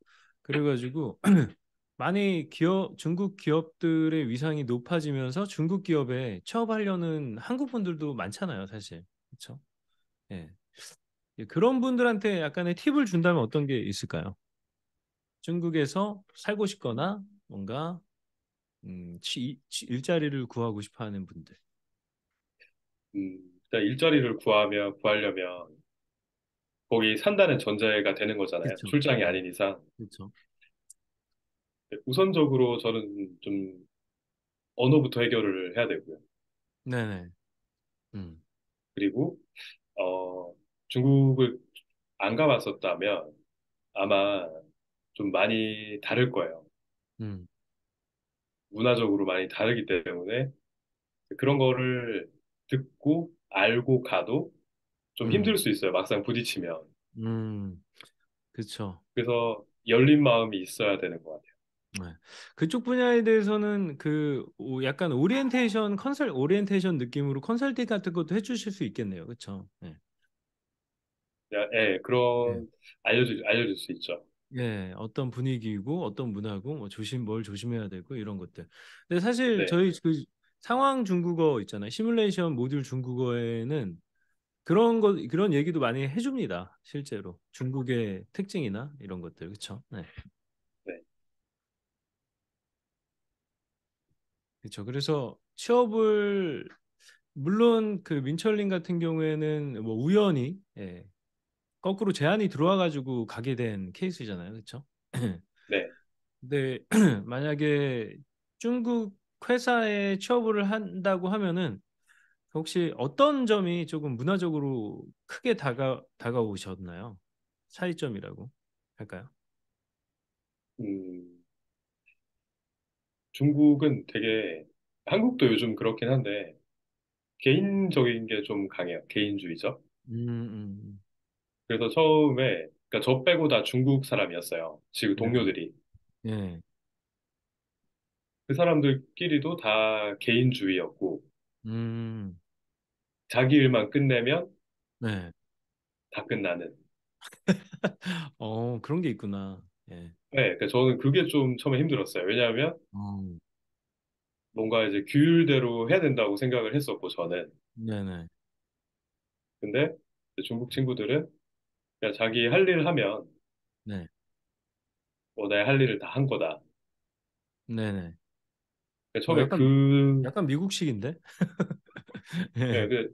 그래가지고 많이 기업 중국 기업들의 위상이 높아지면서 중국 기업에 취업하려는 한국 분들도 많잖아요, 사실 그렇죠. 예. 그런 분들한테 약간의 팁을 준다면 어떤 게 있을까요? 중국에서 살고 싶거나 뭔가 음, 치, 치, 일자리를 구하고 싶어하는 분들. 음. 그러니까 일자리를 구하면 구하려면 거기 산다는 전제가 되는 거잖아요. 그쵸. 출장이 아닌 이상. 그쵸. 네, 우선적으로 저는 좀 언어부터 해결을 해야 되고요. 네네. 음. 그리고 어, 중국을 안 가봤었다면 아마 좀 많이 다를 거예요. 음. 문화적으로 많이 다르기 때문에 그런 거를 듣고 알고 가도 좀 음. 힘들 수 있어요. 막상 부딪히면. 음, 그렇죠. 그래서 열린 마음이 있어야 되는 것 같아요. 네. 그쪽 분야에 대해서는 그 약간 오리엔테이션 컨설 오리엔테이션 느낌으로 컨설팅 같은 것도 해주실 수 있겠네요, 그렇죠? 네. 야, 예, 그런 네. 알려줄 알려줄 수 있죠. 예, 어떤 분위기고 어떤 문화고 뭐 조심 뭘 조심해야 되고 이런 것들. 근데 사실 네. 저희 그 상황 중국어 있잖아요. 시뮬레이션 모듈 중국어에는 그런 거 그런 얘기도 많이 해줍니다. 실제로 중국의 특징이나 이런 것들 그렇죠. 네. 그렇죠. 그래서 취업을 물론 그 민철님 같은 경우에는 뭐 우연히 예, 거꾸로 제안이 들어와 가지고 가게 된 케이스잖아요, 그렇죠? 네. 근데 만약에 중국 회사에 취업을 한다고 하면은 혹시 어떤 점이 조금 문화적으로 크게 다가 다가오셨나요? 차이점이라고 할까요? 음, 중국은 되게 한국도 요즘 그렇긴 한데 개인적인 게 좀 강해요. 개인주의죠. 음, 음, 음. 그래서 처음에 그러니까 저 빼고 다 중국 사람이었어요. 지금 네. 동료들이. 네. 그 사람들끼리도 다 개인주의였고 음. 자기 일만 끝내면 네. 다 끝나는. 어, 그런 게 있구나. 예. 네, 그러니까 저는 그게 좀 처음에 힘들었어요. 왜냐하면 음. 뭔가 이제 규율대로 해야 된다고 생각을 했었고 저는. 네네. 근데 중국 친구들은 그냥 자기 할일을 하면 네. 뭐 내가 할 일을 다 한 거다. 네네. 그 어, 처음에 약간, 그 약간 미국식인데? 예. 네, 그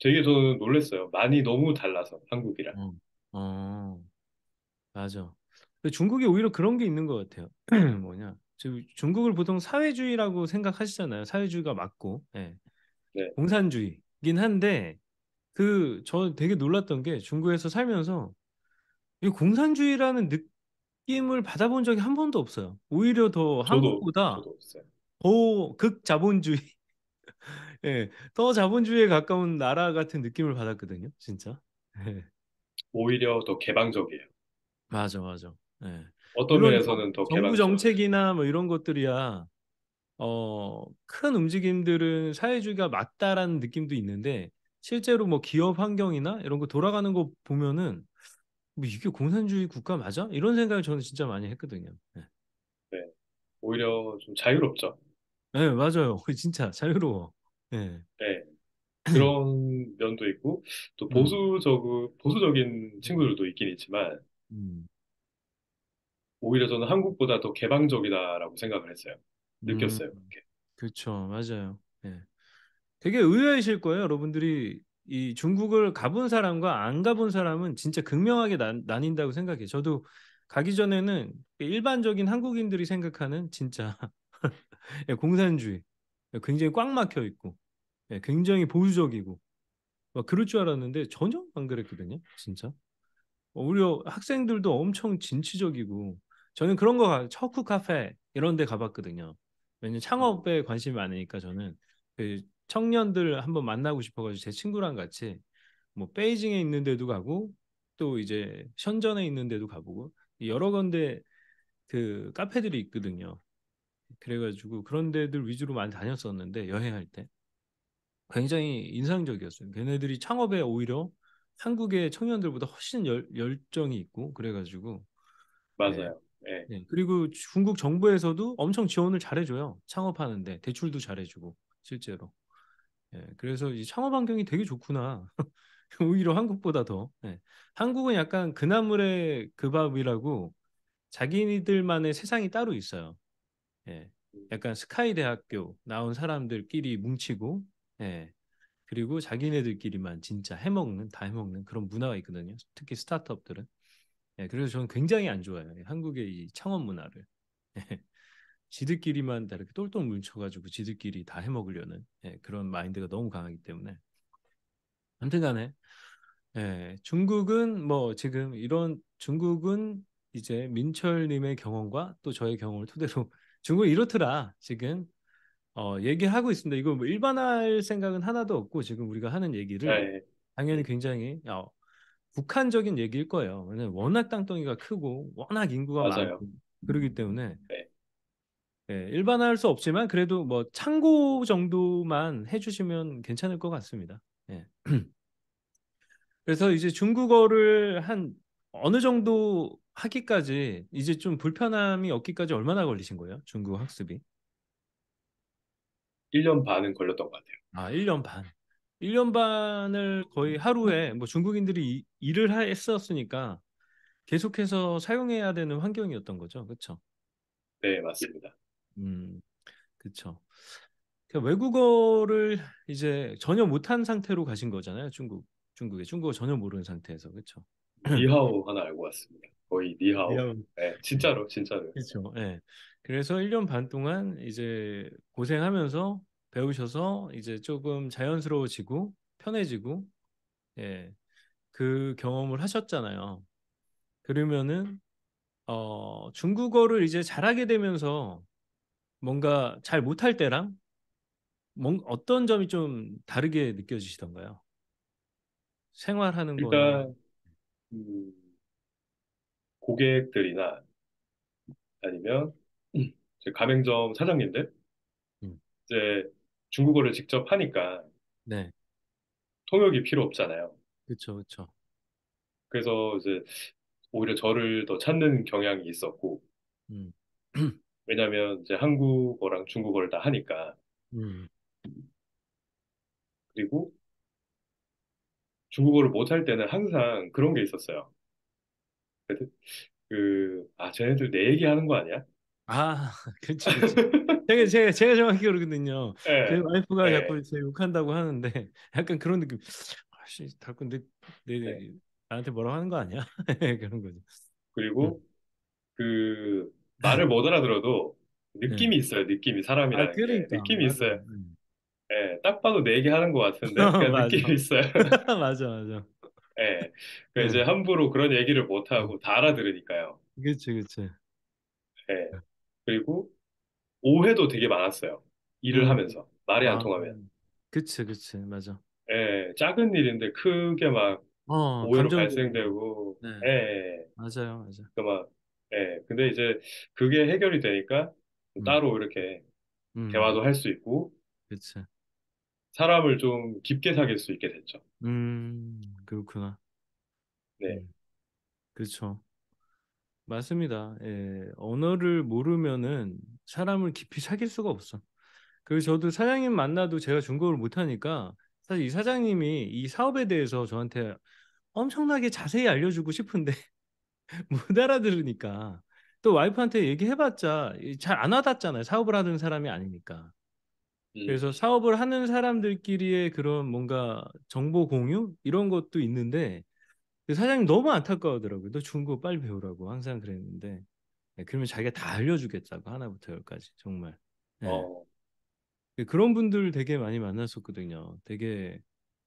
되게 저는 놀랐어요. 많이 너무 달라서 한국이랑. 어, 어, 맞아. 중국이 오히려 그런 게 있는 것 같아요. 뭐냐? 중국을 보통 사회주의라고 생각하시잖아요. 사회주의가 맞고, 예. 네. 공산주의긴 한데 그저 되게 놀랐던 게 중국에서 살면서 이 공산주의라는 느낌을 받아본 적이 한 번도 없어요. 오히려 더 저도, 한국보다 저도 고극 자본주의 예, 더 자본주의에 가까운 나라 같은 느낌을 받았거든요, 진짜. 예. 오히려 더 개방적이에요. 맞아, 맞아. 예. 어떤 면에서는 더 정부 개방적. 정책이나 뭐 이런 것들이야 어, 큰 움직임들은 사회주의가 맞다라는 느낌도 있는데 실제로 뭐 기업 환경이나 이런 거 돌아가는 거 보면은 뭐 이게 공산주의 국가 맞아? 이런 생각을 저는 진짜 많이 했거든요. 예. 네. 오히려 좀 자유롭죠. 네, 맞아요. 진짜 자유로워. 네. 네. 그런 면도 있고 또 음. 보수적 보수적인 친구들도 있긴 있지만 음, 오히려 저는 한국보다 더 개방적이다라고 생각을 했어요. 느꼈어요. 그 그렇죠. 맞아요. 네. 되게 의외이실 거예요. 여러분들이 이 중국을 가본 사람과 안 가본 사람은 진짜 극명하게 나, 나뉜다고 생각해요. 저도 가기 전에는 그 일반적인 한국인들이 생각하는 진짜 예, 공산주의 예, 굉장히 꽉 막혀 있고 예, 굉장히 보수적이고 막 그럴 줄 알았는데 전혀 안 그랬거든요 진짜 오히려 어, 학생들도 엄청 진취적이고 저는 그런 거 척후 카페 이런 데 가봤거든요 왜냐면 창업에 관심이 많으니까 저는 그 청년들 한번 만나고 싶어가지고 제 친구랑 같이 뭐 베이징에 있는데도 가고 또 이제 현전에 있는데도 가보고 여러 군데그 카페들이 있거든요 그래가지고 그런 데들 위주로 많이 다녔었는데 여행할 때 굉장히 인상적이었어요. 걔네들이 창업에 오히려 한국의 청년들보다 훨씬 열, 정이 있고 그래가지고 네. 맞아요. 네. 네. 그리고 중국 정부에서도 엄청 지원을 잘해줘요. 창업하는데 대출도 잘해주고 실제로. 네. 그래서 이 창업 환경이 되게 좋구나. 오히려 한국보다 더. 네. 한국은 약간 그나물의 그밥이라고 자기들만의 네 세상이 따로 있어요. 예. 약간 스카이 대학교 나온 사람들끼리 뭉치고 예. 그리고 자기네들끼리만 진짜 해먹는 다 해먹는 그런 문화가 있거든요. 특히 스타트업들은. 예. 그래서 저는 굉장히 안 좋아요. 한국의 이 창업 문화를. 예. 지들끼리만 다 이렇게 똘똘 뭉쳐가지고 지들끼리 다 해먹으려는 예, 그런 마인드가 너무 강하기 때문에 아무튼간에 예, 중국은 뭐 지금 이런 중국은 이제 민철님의 경험과 또 저의 경험을 토대로 중국 이렇더라 지금 어, 얘기하고 있습니다. 이거 뭐 일반화할 생각은 하나도 없고 지금 우리가 하는 얘기를 네. 당연히 굉장히 어, 북한적인 얘기일 거예요. 왜냐면 워낙 땅덩이가 크고 워낙 인구가 맞아요. 많고 그러기 때문에 네. 네, 일반화할 수 없지만 그래도 뭐 참고 정도만 해주시면 괜찮을 것 같습니다. 네. 그래서 이제 중국어를 한 어느 정도 하기까지 이제 좀 불편함이 없기까지 얼마나 걸리신 거예요? 중국 학습이? 1년 반은 걸렸던 것 같아요. 아, 1년 반. 1년 반을 거의 음. 하루에 뭐 중국인들이 일을 했었으니까 계속해서 사용해야 되는 환경이었던 거죠. 그렇죠? 네, 맞습니다. 음. 그렇죠. 외국어를 이제 전혀 못한 상태로 가신 거잖아요. 중국 중국에 중국어 전혀 모르는 상태에서. 그렇죠? 이하우 하나 알고 왔습니다. 거의 니하오. 니하오. 네, 진짜로 진짜로. 그렇죠. 네. 그래서 1년 반 동안 이제 고생하면서 배우셔서 이제 조금 자연스러워지고 편해지고 예. 그 경험을 하셨잖아요. 그러면은 어, 중국어를 이제 잘하게 되면서 뭔가 잘 못할 때랑 뭔 어떤 점이 좀 다르게 느껴지시던가요? 생활하는 그러니까, 거. 음... 고객들이나 아니면 음. 제 가맹점 사장님들 음. 이제 중국어를 직접 하니까 네. 통역이 필요 없잖아요. 그렇죠. 그렇죠. 그래서 이제 오히려 저를 더 찾는 경향이 있었고 음. 왜냐면 하 이제 한국어랑 중국어를 다 하니까 음. 그리고 중국어를 못 할 때는 항상 그런 게 있었어요. 그, 아, 쟤네들 내 얘기하는 거 아니야? 아, 그치, 그치. 제가, 제가, 제가 정확히 모르거든요 네. 제 와이프가 네. 자꾸 제 욕한다고 하는데, 약간 그런 느낌. 아씨, 자꾸 내, 내, 예. 나한테 뭐라고 하는 거 아니야? 그런 거죠. 그리고, 음. 그, 말을 못 알아들어도 느낌이 있어요, 느낌이. 사람이라는 아, 그러니까. 게. 그러니까. 느낌이 맞아. 있어요. 음. 예, 딱 봐도 내 얘기하는 것 같은데, 그러 느낌이 있어요. 맞아, 맞아. 예. 네. 이제 함부로 그런 얘기를 못 네. 하고 다 알아들으니까요. 그렇지, 그렇지. 예. 네. 그리고 오해도 되게 많았어요. 일을 음. 하면서 말이 안 아, 통하면. 그치, 그치, 맞아. 예. 작은 일인데 크게 막 어, 오해로 감정, 발생되고. 네, 예. 맞아요, 맞아. 그 막, 예. 근데 이제 그게 해결이 되니까 음, 따로 이렇게 음, 대화도 할 수 있고. 그치. 사람을 좀 깊게 사귈 수 있게 됐죠. 음, 그렇구나. 네. 음, 그렇죠. 맞습니다. 예, 언어를 모르면은 사람을 깊이 사귈 수가 없어. 그리고 저도 사장님 만나도 제가 중국어를 못하니까 사실 이 사장님이 이 사업에 대해서 저한테 엄청나게 자세히 알려주고 싶은데 못 알아들으니까 또 와이프한테 얘기해봤자 잘 안 와닿잖아요. 사업을 하는 사람이 아니니까. 음. 그래서 사업을 하는 사람들끼리의 그런 뭔가 정보 공유 이런 것도 있는데 그 사장님 너무 안타까워하더라고요. 너 중국어 빨리 배우라고 항상 그랬는데 네, 그러면 자기가 다 알려주겠다고 하나부터 열까지 정말. 네. 어. 그 그런 분들 되게 많이 만났었거든요. 되게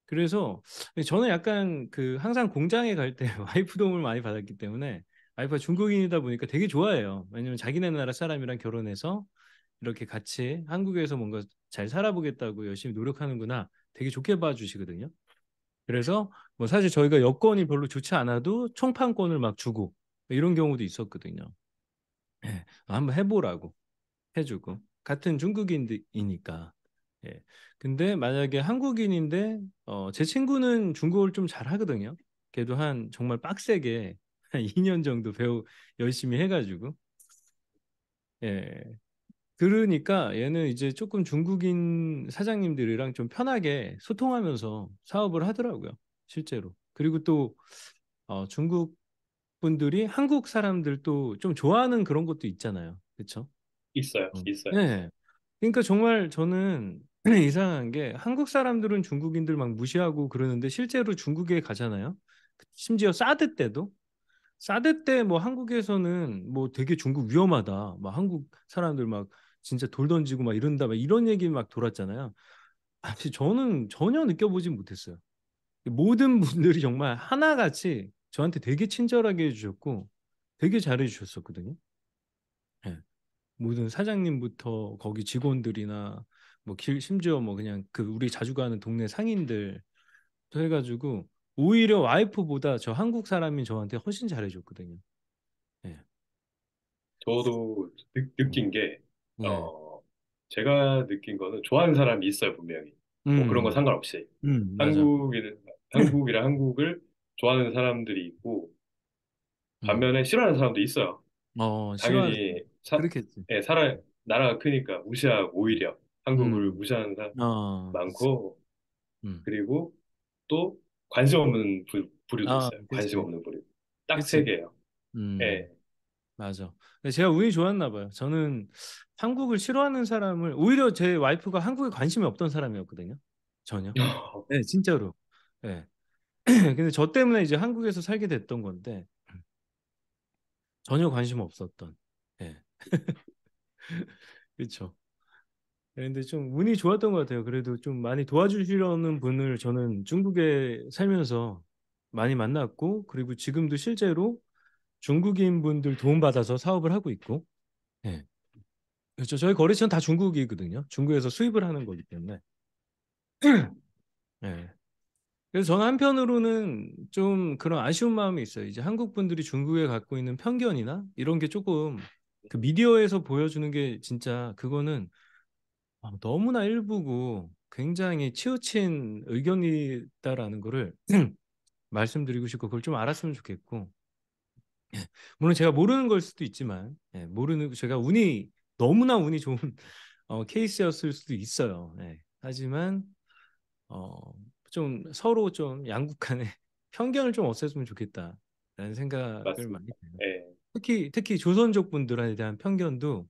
그래서 저는 약간 그 항상 공장에 갈 때 와이프 도움을 많이 받았기 때문에 와이프가 중국인이다 보니까 되게 좋아해요. 왜냐면 자기네 나라 사람이랑 결혼해서 이렇게 같이 한국에서 뭔가 잘 살아보겠다고 열심히 노력하는구나 되게 좋게 봐주시거든요. 그래서 뭐 사실 저희가 여건이 별로 좋지 않아도 총판권을 막 주고 이런 경우도 있었거든요. 예, 한번 해보라고 해주고 같은 중국인이니까. 예. 근데 만약에 한국인인데 어, 제 친구는 중국어를 좀 잘하거든요. 걔도 한 정말 빡세게 한 2년 정도 배우 열심히 해가지고 예 그러니까 얘는 이제 조금 중국인 사장님들이랑 좀 편하게 소통하면서 사업을 하더라고요. 실제로. 그리고 또 어, 중국 분들이 한국 사람들도 좀 좋아하는 그런 것도 있잖아요. 그렇죠? 있어요. 어. 있어요. 네. 그러니까 정말 저는 이상한 게 한국 사람들은 중국인들 막 무시하고 그러는데 실제로 중국에 가잖아요. 그 심지어 사드 때도 사드 때 뭐 한국에서는 뭐 되게 중국 위험하다. 막 한국 사람들 막 진짜 돌 던지고 막 이런다 막 이런 얘기 막 돌았잖아요. 아, 저는 전혀 느껴보지 못했어요. 모든 분들이 정말 하나같이 저한테 되게 친절하게 해주셨고 되게 잘해 주셨었거든요. 네. 예. 모든 사장님부터 거기 직원들이나 뭐 길, 심지어 뭐 그냥 그 우리 자주 가는 동네 상인들 해가지고 오히려 와이프보다 저 한국 사람이 저한테 훨씬 잘해줬거든요. 네. 저도 느, 낀게 네. 어, 제가 느낀 거는 좋아하는 사람이 있어요, 분명히. 뭐 음. 뭐 그런 거 상관없이. 음, 한국인, 한국이랑 한국을 좋아하는 사람들이 있고, 음. 반면에 싫어하는 사람도 있어요. 어, 당연히 싫어하는... 사, 예, 살아, 나라가 크니까 무시하고 오히려 한국을 음. 무시하는 사람 어, 많고, 음. 그리고 또 관심 없는 부, 류도 아, 있어요. 그 관심 없는 부류. 딱 세 개예요. 음. 예. 맞아. 제가 운이 좋았나 봐요. 저는 한국을 싫어하는 사람을 오히려 제 와이프가 한국에 관심이 없던 사람이었거든요. 전혀. 아. 네, 진짜로. 네. 근데 저 때문에 이제 한국에서 살게 됐던 건데 전혀 관심 없었던. 네. 그렇죠. 그런데 좀 운이 좋았던 것 같아요. 그래도 좀 많이 도와주시려는 분을 저는 중국에 살면서 많이 만났고 그리고 지금도 실제로 중국인 분들 도움받아서 사업을 하고 있고, 네. 그렇죠. 저희 거래처는 다 중국이거든요. 중국에서 수입을 하는 거기 때문에. 네. 그래서 저는 한편으로는 좀 그런 아쉬운 마음이 있어요. 이제 한국 분들이 중국에 갖고 있는 편견이나 이런 게 조금 그 미디어에서 보여주는 게 진짜 그거는 아, 너무나 일부고 굉장히 치우친 의견이다라는 거를 말씀드리고 싶고 그걸 좀 알았으면 좋겠고 물론 제가 모르는 걸 수도 있지만 예, 모르는 제가 운이 너무나 운이 좋은 어, 케이스였을 수도 있어요. 예, 하지만 어, 좀 서로 좀 양국 간에 편견을 좀 없앴으면 좋겠다라는 생각을 맞습니다. 많이 해요. 예. 특히 특히 조선족 분들에 대한 편견도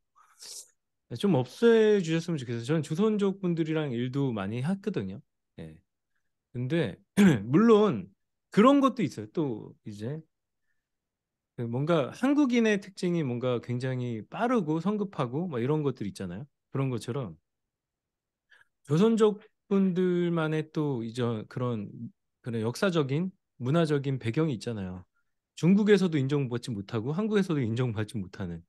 좀 없애주셨으면 좋겠어요. 저는 조선족 분들이랑 일도 많이 했거든요. 예. 근데 물론 그런 것도 있어요. 또 이제 그 뭔가 한국인의 특징이 뭔가 굉장히 빠르고 성급하고 뭐 이런 것들 있잖아요. 그런 것처럼 조선족 분들만의 또 이전 그런 그런 역사적인 문화적인 배경이 있잖아요. 중국에서도 인정받지 못하고 한국에서도 인정받지 못하는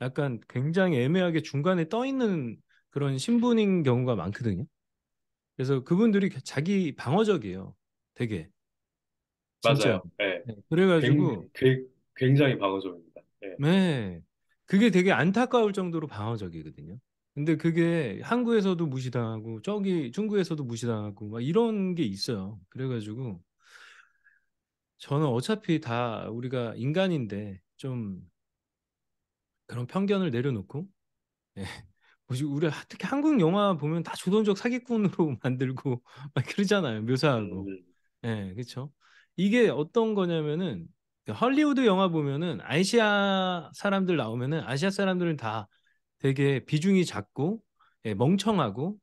약간 굉장히 애매하게 중간에 떠 있는 그런 신분인 경우가 많거든요. 그래서 그분들이 자기 방어적이에요. 되게 맞아요. 진짜. 예. 네. 그래가지고 굉장히, 그 굉장히 방어적입니다. 예. 네. 그게 되게 안타까울 정도로 방어적이거든요. 근데 그게 한국에서도 무시당하고 저기 중국에서도 무시당하고 막 이런 게 있어요. 그래가지고 저는 어차피 다 우리가 인간인데 좀 그런 편견을 내려놓고 예. 우리 특히 한국 영화 보면 다 주도적 사기꾼으로 만들고 막 그러잖아요 묘사하고 음. 예 그렇죠 이게 어떤 거냐면은 그 헐리우드 영화 보면은 아시아 사람들 나오면은 아시아 사람들은 다 되게 비중이 작고 예, 멍청하고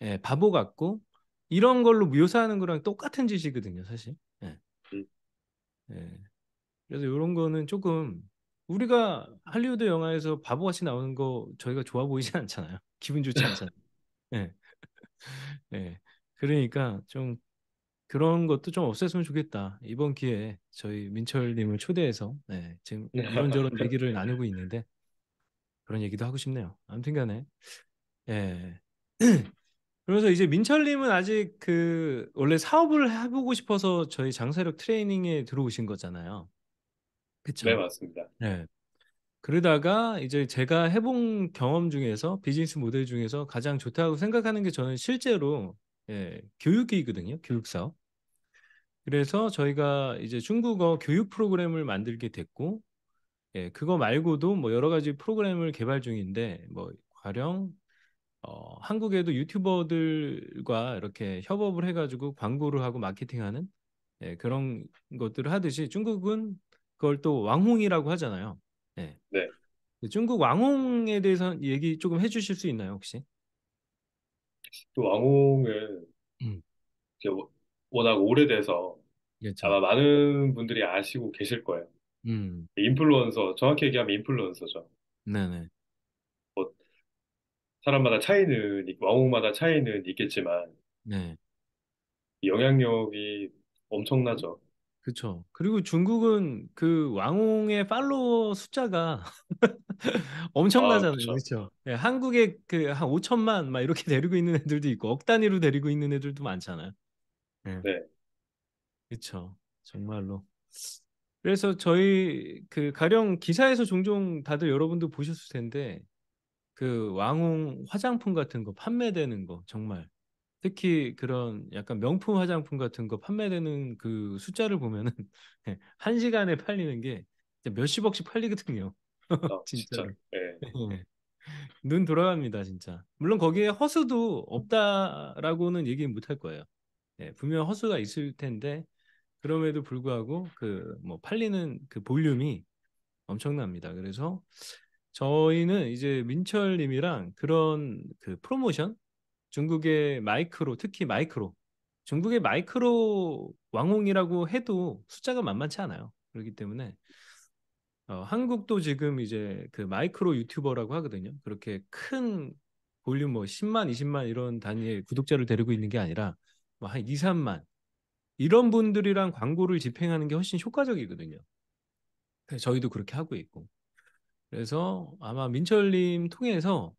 예, 바보 같고 이런 걸로 묘사하는 거랑 똑같은 짓이거든요, 사실. 예. 음. 예. 그래서 이런 거는 조금 우리가 할리우드 영화에서 바보같이 나오는 거 저희가 좋아 보이지 않잖아요. 기분 좋지 않잖아요. 예. 예. 그러니까 좀 그런 것도 좀 없앴으면 좋겠다. 이번 기회에 저희 민철님을 초대해서 네, 지금 네. 이런저런 얘기를 나누고 있는데 그런 얘기도 하고 싶네요. 아무튼간에 예. 그러면서 이제 민철님은 아직 그 원래 사업을 해보고 싶어서 저희 장사력 트레이닝에 들어오신 거잖아요. 그렇죠? 네 맞습니다. 네. 그러다가 이제 제가 해본 경험 중에서 비즈니스 모델 중에서 가장 좋다고 생각하는 게 저는 실제로 예, 교육이거든요. 교육 사업. 그래서 저희가 이제 중국어 교육 프로그램을 만들게 됐고, 예, 그거 말고도 뭐 여러 가지 프로그램을 개발 중인데, 뭐 가령 어, 한국에도 유튜버들과 이렇게 협업을 해가지고 광고를 하고 마케팅하는 예, 그런 것들을 하듯이 중국은 그걸 또 왕홍이라고 하잖아요. 예. 네. 중국 왕홍에 대해서 얘기 조금 해주실 수 있나요 혹시? 또 왕홍은 음. 워낙 오래돼서 그렇죠. 아마 많은 분들이 아시고 계실 거예요. 음. 인플루언서, 정확히 얘기하면 인플루언서죠. 네네. 뭐 사람마다 차이는 왕국마다 차이는 있겠지만 네. 영향력이 엄청나죠. 그렇죠. 그리고 중국은 그 왕홍의 팔로워 숫자가 엄청나잖아요. 아, 네, 그 그렇죠. 예, 한국에 그한 5천만 막 이렇게 데리고 있는 애들도 있고 억 단위로 데리고 있는 애들도 많잖아요. 예. 네. 그렇죠. 정말로. 그래서 저희 그 가령 기사에서 종종 다들 여러분도 보셨을 텐데 그 왕홍 화장품 같은 거 판매되는 거 정말 특히 그런 약간 명품 화장품 같은 거 판매되는 그 숫자를 보면은 예, 한 시간에 팔리는 게 몇십억씩 팔리거든요. 아, 진짜. 네. 예. 눈 돌아갑니다, 진짜. 물론 거기에 허수도 없다라고는 얘기 못 할 거예요. 예, 분명 허수가 있을 텐데 그럼에도 불구하고 그 뭐 팔리는 그 볼륨이 엄청납니다. 그래서 저희는 이제 민철님이랑 그런 그 프로모션 중국의 마이크로 특히 마이크로 중국의 마이크로 왕홍이라고 해도 숫자가 만만치 않아요. 그렇기 때문에 어, 한국도 지금 이제 그 마이크로 유튜버라고 하거든요. 그렇게 큰 볼륨 뭐 10만, 20만 이런 단위의 구독자를 데리고 있는 게 아니라 뭐 한 2, 3만 이런 분들이랑 광고를 집행하는 게 훨씬 효과적이거든요. 저희도 그렇게 하고 있고. 그래서 아마 민철님 통해서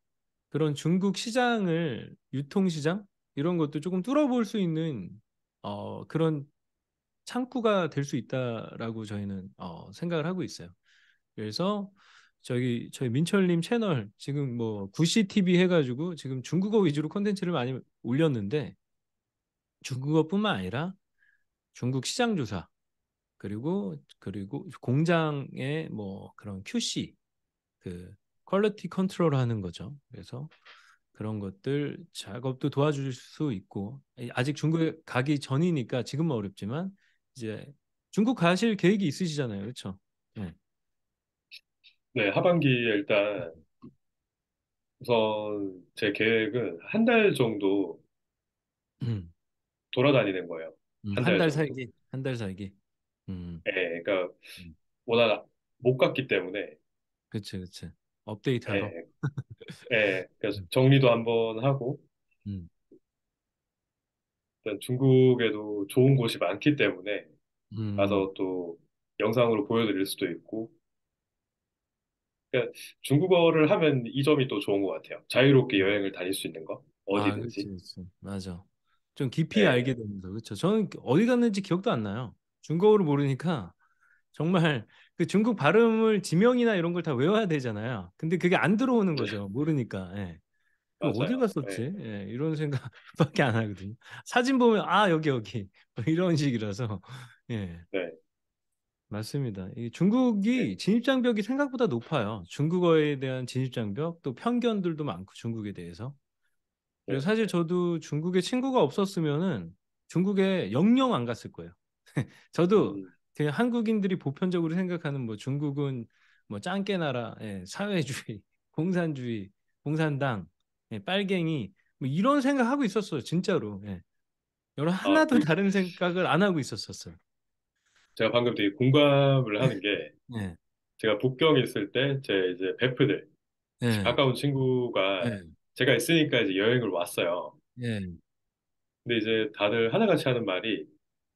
그런 중국 시장을 유통 시장 이런 것도 조금 뚫어볼 수 있는 어, 그런 창구가 될 수 있다라고 저희는 어, 생각을 하고 있어요. 그래서 저기 저희 민철님 채널 지금 뭐 구시 TV 해가지고 지금 중국어 위주로 콘텐츠를 많이 올렸는데 중국어뿐만 아니라 중국 시장 조사 그리고 그리고 공장의 뭐 그런 QC 그 퀄리티 컨트롤 하는 거죠. 그래서 그런 것들 작업도 도와줄 수 있고 아직 중국에 가기 전이니까 지금은 어렵지만 이제 중국 가실 계획이 있으시잖아요, 그렇죠? 네. 네, 하반기에 일단 우선 제 계획은 한 달 정도 음. 돌아다니는 거예요. 음, 한달 한 살기 한 달 살기. 음. 네, 그러니까 음. 워낙 못 갔기 때문에. 그렇지, 그렇지. 업데이트하러. 네, 네, 그래서 음. 정리도 한번 하고. 음. 일단 중국에도 좋은 곳이 많기 때문에 음. 가서 또 영상으로 보여드릴 수도 있고. 그러니까 중국어를 하면 이 점이 또 좋은 것 같아요. 자유롭게 여행을 다닐 수 있는 거 아, 어디든지. 아, 그치, 그치. 맞아. 좀 깊이 네. 알게 되면서 그렇죠. 저는 어디 갔는지 기억도 안 나요. 중국어를 모르니까 정말 그 중국 발음을 지명이나 이런 걸 다 외워야 되잖아요. 근데 그게 안 들어오는 거죠. 모르니까. 예. 그 어디 네. 갔었지? 예, 이런 생각밖에 안 하거든요. 사진 보면 아 여기 여기 뭐 이런 식이라서 예. 네. 맞습니다. 이 중국이 네. 진입장벽이 생각보다 높아요. 중국어에 대한 진입장벽 또 편견들도 많고 중국에 대해서 네. 사실 저도 중국에 친구가 없었으면은 중국에 영영 안 갔을 거예요. 저도 그 한국인들이 보편적으로 생각하는 뭐 중국은 뭐 짱깨 나라, 예, 사회주의, 공산주의, 공산당, 예, 빨갱이 뭐 이런 생각하고 있었어요, 진짜로. 예. 여러 아, 하나도 아, 그... 다른 생각을 안 하고 있었었어요. 제가 방금 되게 공감을 하는 게 네. 제가 북경에 있을 때 제 이제 베프들 네. 예. 가까운 친구가 네. 제가 있으니까 이제 여행을 왔어요. 예. 근데 이제 다들 하나같이 하는 말이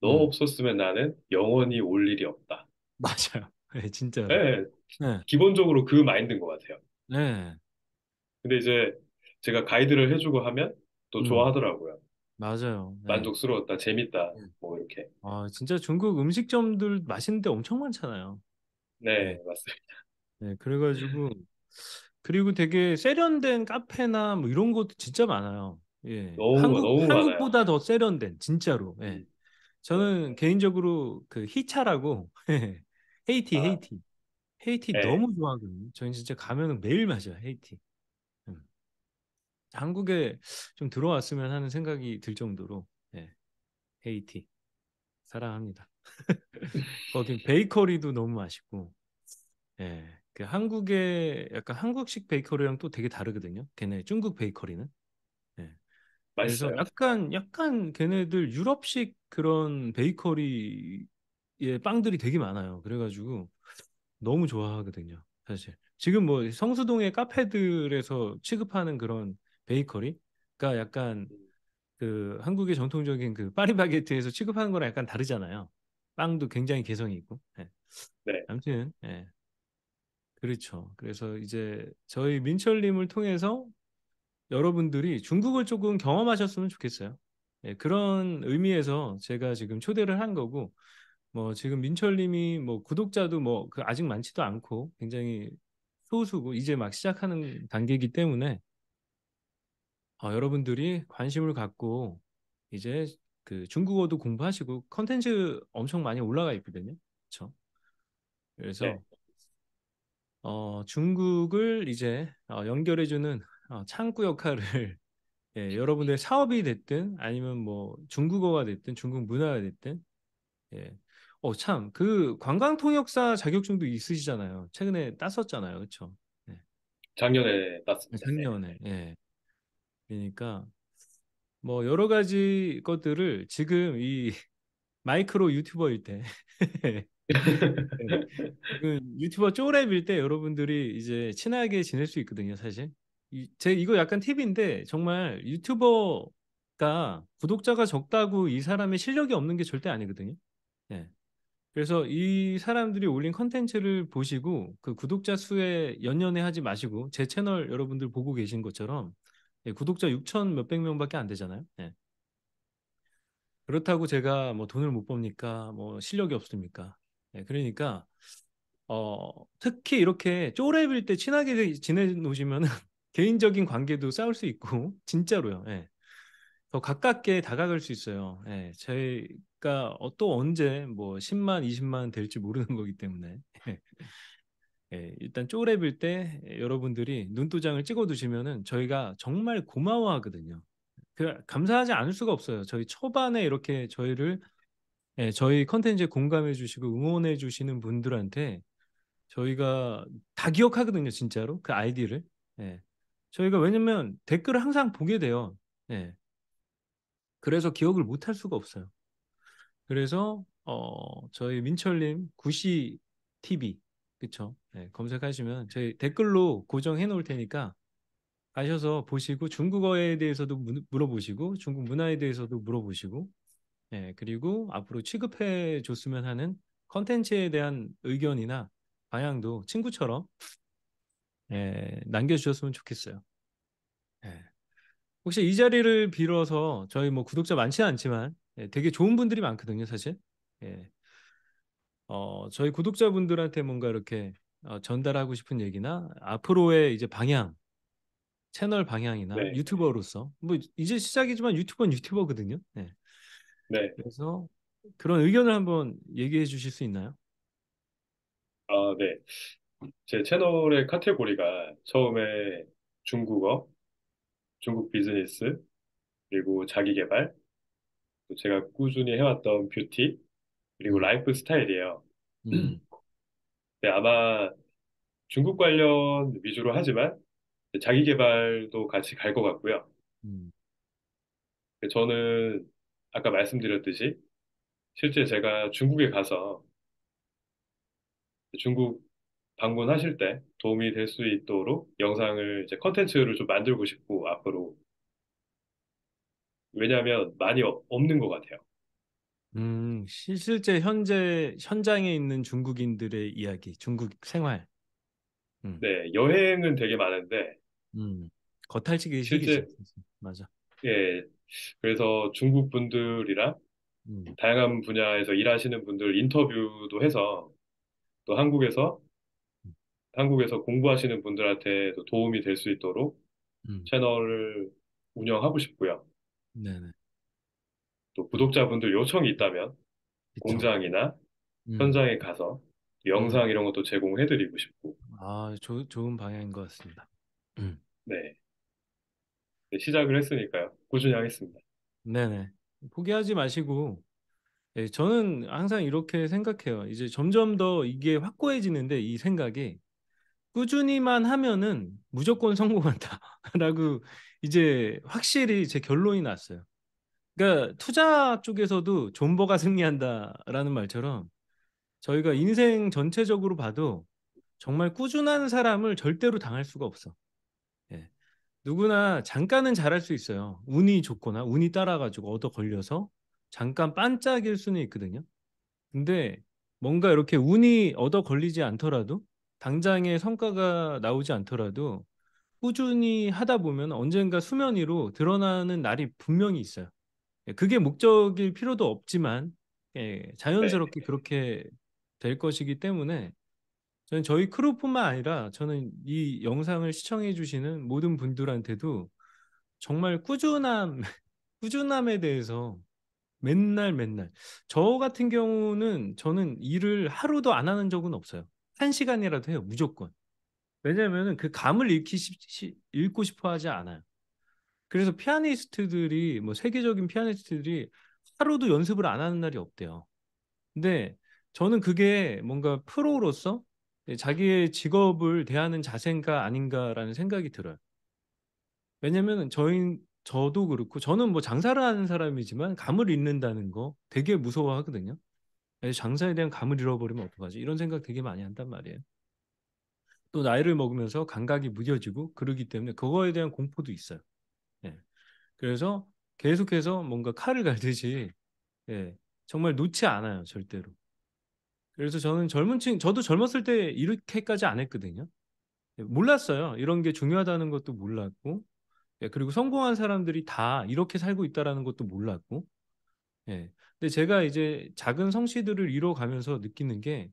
너 음. 없었으면 나는 영원히 올 일이 없다. 맞아요. 예, 진짜요. 예, 예, 기본적으로 그 마인드인 것 같아요. 예. 근데 이제 제가 가이드를 해주고 하면 또 음. 좋아하더라고요. 맞아요. 예. 만족스러웠다, 재밌다, 예. 뭐 이렇게. 아, 진짜 중국 음식점들 맛있는 데 엄청 많잖아요. 네, 네. 맞습니다. 네, 그래가지고 그리고 되게 세련된 카페나 뭐 이런 것도 진짜 많아요. 예. 너무, 한국, 너무 한국보다 많아요. 더 세련된 진짜로. 예. 음. 저는 개인적으로 그 히차라고 예. 헤이티 아. 헤이티 헤이티 네. 너무 좋아하거든요. 저는 진짜 가면은 매일 마셔요 헤이티. 음. 한국에 좀 들어왔으면 하는 생각이 들 정도로 예. 헤이티 사랑합니다. 거기 베이커리도 너무 맛있고 예. 그 한국의 약간 한국식 베이커리랑 또 되게 다르거든요. 걔네 중국 베이커리는. 네. 그래서 약간 약간 걔네들 유럽식 그런 베이커리의 빵들이 되게 많아요. 그래가지고 너무 좋아하거든요. 사실 지금 뭐 성수동의 카페들에서 취급하는 그런 베이커리가 약간 음. 그 한국의 전통적인그 파리바게트에서 취급하는 거랑 약간 다르잖아요. 빵도 굉장히 개성이 있고. 네. 네. 아무튼 네. 그렇죠. 그래서 이제 저희 민철님을 통해서 여러분들이 중국을 조금 경험하셨으면 좋겠어요. 네, 그런 의미에서 제가 지금 초대를 한 거고, 뭐 지금 민철님이 뭐 구독자도 뭐 그 아직 많지도 않고 굉장히 소수고 이제 막 시작하는 단계이기 때문에 어, 여러분들이 관심을 갖고 이제 그 중국어도 공부하시고 컨텐츠 엄청 많이 올라가 있거든요. 그렇죠? 그래서 네. 어, 중국을 이제 어, 연결해주는 어, 창구 역할을 예, 네. 여러분들 사업이 됐든 아니면 뭐 중국어가 됐든 중국 문화가 됐든 예. 어, 참 그 관광 통역사 자격증도 있으시잖아요. 최근에 땄었잖아요. 그렇죠? 예. 작년에 땄습니다. 네. 작년에. 예. 그러니까 뭐 여러 가지 것들을 지금 이 마이크로 유튜버일 때 네. 유튜버 쪼랩일 때 여러분들이 이제 친하게 지낼 수 있거든요 사실 제 이거 약간 팁인데 정말 유튜버가 구독자가 적다고 이 사람의 실력이 없는 게 절대 아니거든요 네. 그래서 이 사람들이 올린 컨텐츠를 보시고 그 구독자 수에 연연해 하지 마시고 제 채널 여러분들 보고 계신 것처럼 네, 구독자 6천 몇백 명밖에 안 되잖아요 네. 그렇다고 제가 뭐 돈을 못 법니까? 뭐 실력이 없습니까? 네, 그러니까 어, 특히 이렇게 쪼레빌때 친하게 지내놓으시면은 개인적인 관계도 쌓을 수 있고 진짜로요. 예. 더 가깝게 다가갈 수 있어요. 예. 희가또 언제 뭐 10만, 20만 될지 모르는 거기 때문에 예. 예 일단 쪼레빌때 여러분들이 눈도장을 찍어두시면은 저희가 정말 고마워하거든요. 그 감사하지 않을 수가 없어요. 저희 초반에 이렇게 저희를 예, 저희 컨텐츠에 공감해 주시고 응원해 주시는 분들한테 저희가 다 기억하거든요, 진짜로. 그 아이디를. 예. 저희가 왜냐면 댓글을 항상 보게 돼요. 예. 그래서 기억을 못 할 수가 없어요. 그래서 어, 저희 민철님 구시 TV 그쵸? 네, 검색하시면 저희 댓글로 고정해 놓을 테니까 아셔서 보시고 중국어에 대해서도 물어보시고 중국 문화에 대해서도 물어보시고 예, 그리고 앞으로 취급해 줬으면 하는 컨텐츠에 대한 의견이나 방향도 친구처럼 예, 남겨주셨으면 좋겠어요. 예. 혹시 이 자리를 빌어서 저희 뭐 구독자 많지는 않지만 예, 되게 좋은 분들이 많거든요, 사실. 예. 어, 저희 구독자분들한테 뭔가 이렇게 어, 전달하고 싶은 얘기나 앞으로의 이제 방향 채널 방향이나 네. 유튜버로서 뭐 이제 시작이지만 유튜버는 유튜버거든요. 네. 네. 그래서 그런 의견을 한번 얘기해 주실 수 있나요? 아, 네. 제 채널의 카테고리가 처음에 중국어, 중국 비즈니스, 그리고 자기개발, 제가 꾸준히 해왔던 뷰티, 그리고 음. 라이프 스타일이에요. 음. 네, 아마 중국 관련 위주로 하지만 그 자기 개발도 같이 갈 것 같고요. 음. 그 저는 아까 말씀드렸듯이 실제 제가 중국에 가서 중국 방문하실 때 도움이 될 수 있도록 영상을 이제 컨텐츠를 좀 만들고 싶고 앞으로 왜냐하면 많이 어- 없는 것 같아요. 음, 시- 실제 현재 현장에 있는 중국인들의 이야기, 중국 생활. 음. 네, 여행은 되게 많은데 음. 겉탈치기 실제 맞아. 예. 그래서 중국 분들이랑 음. 다양한 분야에서 일하시는 분들 인터뷰도 해서 또 한국에서 음. 한국에서 공부하시는 분들한테 도 도움이 될 수 있도록 음. 채널을 운영하고 싶고요. 네네. 또 구독자분들 요청이 있다면 그쵸. 공장이나 음. 현장에 가서 영상 음. 이런 것도 제공해드리고 싶고. 아, 조, 좋은 방향인 것 같습니다. 음. 네. 네. 시작을 했으니까요. 꾸준히 하겠습니다. 네네. 포기하지 마시고, 예, 저는 항상 이렇게 생각해요. 이제 점점 더 이게 확고해지는데, 이 생각이. 꾸준히만 하면은 무조건 성공한다라고 이제 확실히 제 결론이 났어요. 그러니까 투자 쪽에서도 존버가 승리한다라는 말처럼 저희가 인생 전체적으로 봐도 정말 꾸준한 사람을 절대로 당할 수가 없어. 예. 누구나 잠깐은 잘할 수 있어요. 운이 좋거나 운이 따라가지고 얻어 걸려서 잠깐 반짝일 수는 있거든요. 근데 뭔가 이렇게 운이 얻어 걸리지 않더라도 당장의 성과가 나오지 않더라도 꾸준히 하다 보면 언젠가 수면 위로 드러나는 날이 분명히 있어요. 예, 그게 목적일 필요도 없지만 예, 자연스럽게 네. 그렇게 될 것이기 때문에 저는 저희 크루뿐만 아니라 저는 이 영상을 시청해 주시는 모든 분들한테도 정말 꾸준함 꾸준함에 대해서 맨날 맨날 저 같은 경우는 저는 일을 하루도 안 하는 적은 없어요. 한 시간이라도 해요 무조건. 왜냐면은 그 감을 읽기 시, 읽고 싶어 하지 않아요. 그래서 피아니스트들이 뭐 세계적인 피아니스트들이 하루도 연습을 안 하는 날이 없대요. 근데 저는 그게 뭔가 프로로서 네, 자기의 직업을 대하는 자세인가 아닌가라는 생각이 들어요. 왜냐면 하 저희 저도 그렇고 저는 뭐 장사를 하는 사람이지만 감을 잃는다는 거 되게 무서워하거든요. 네, 장사에 대한 감을 잃어버리면 어떡하지? 이런 생각 되게 많이 한단 말이에요. 또 나이를 먹으면서 감각이 무뎌지고 그러기 때문에 그거에 대한 공포도 있어요. 예. 그래서 계속해서 뭔가 칼을 갈듯이 예. 정말 놓지 않아요 절대로. 그래서 저는 젊은 층, 저도 젊었을 때 이렇게까지 안 했거든요. 예, 몰랐어요. 이런 게 중요하다는 것도 몰랐고, 예, 그리고 성공한 사람들이 다 이렇게 살고 있다라는 것도 몰랐고, 예. 근데 제가 이제 작은 성취들을 이뤄가면서 느끼는 게,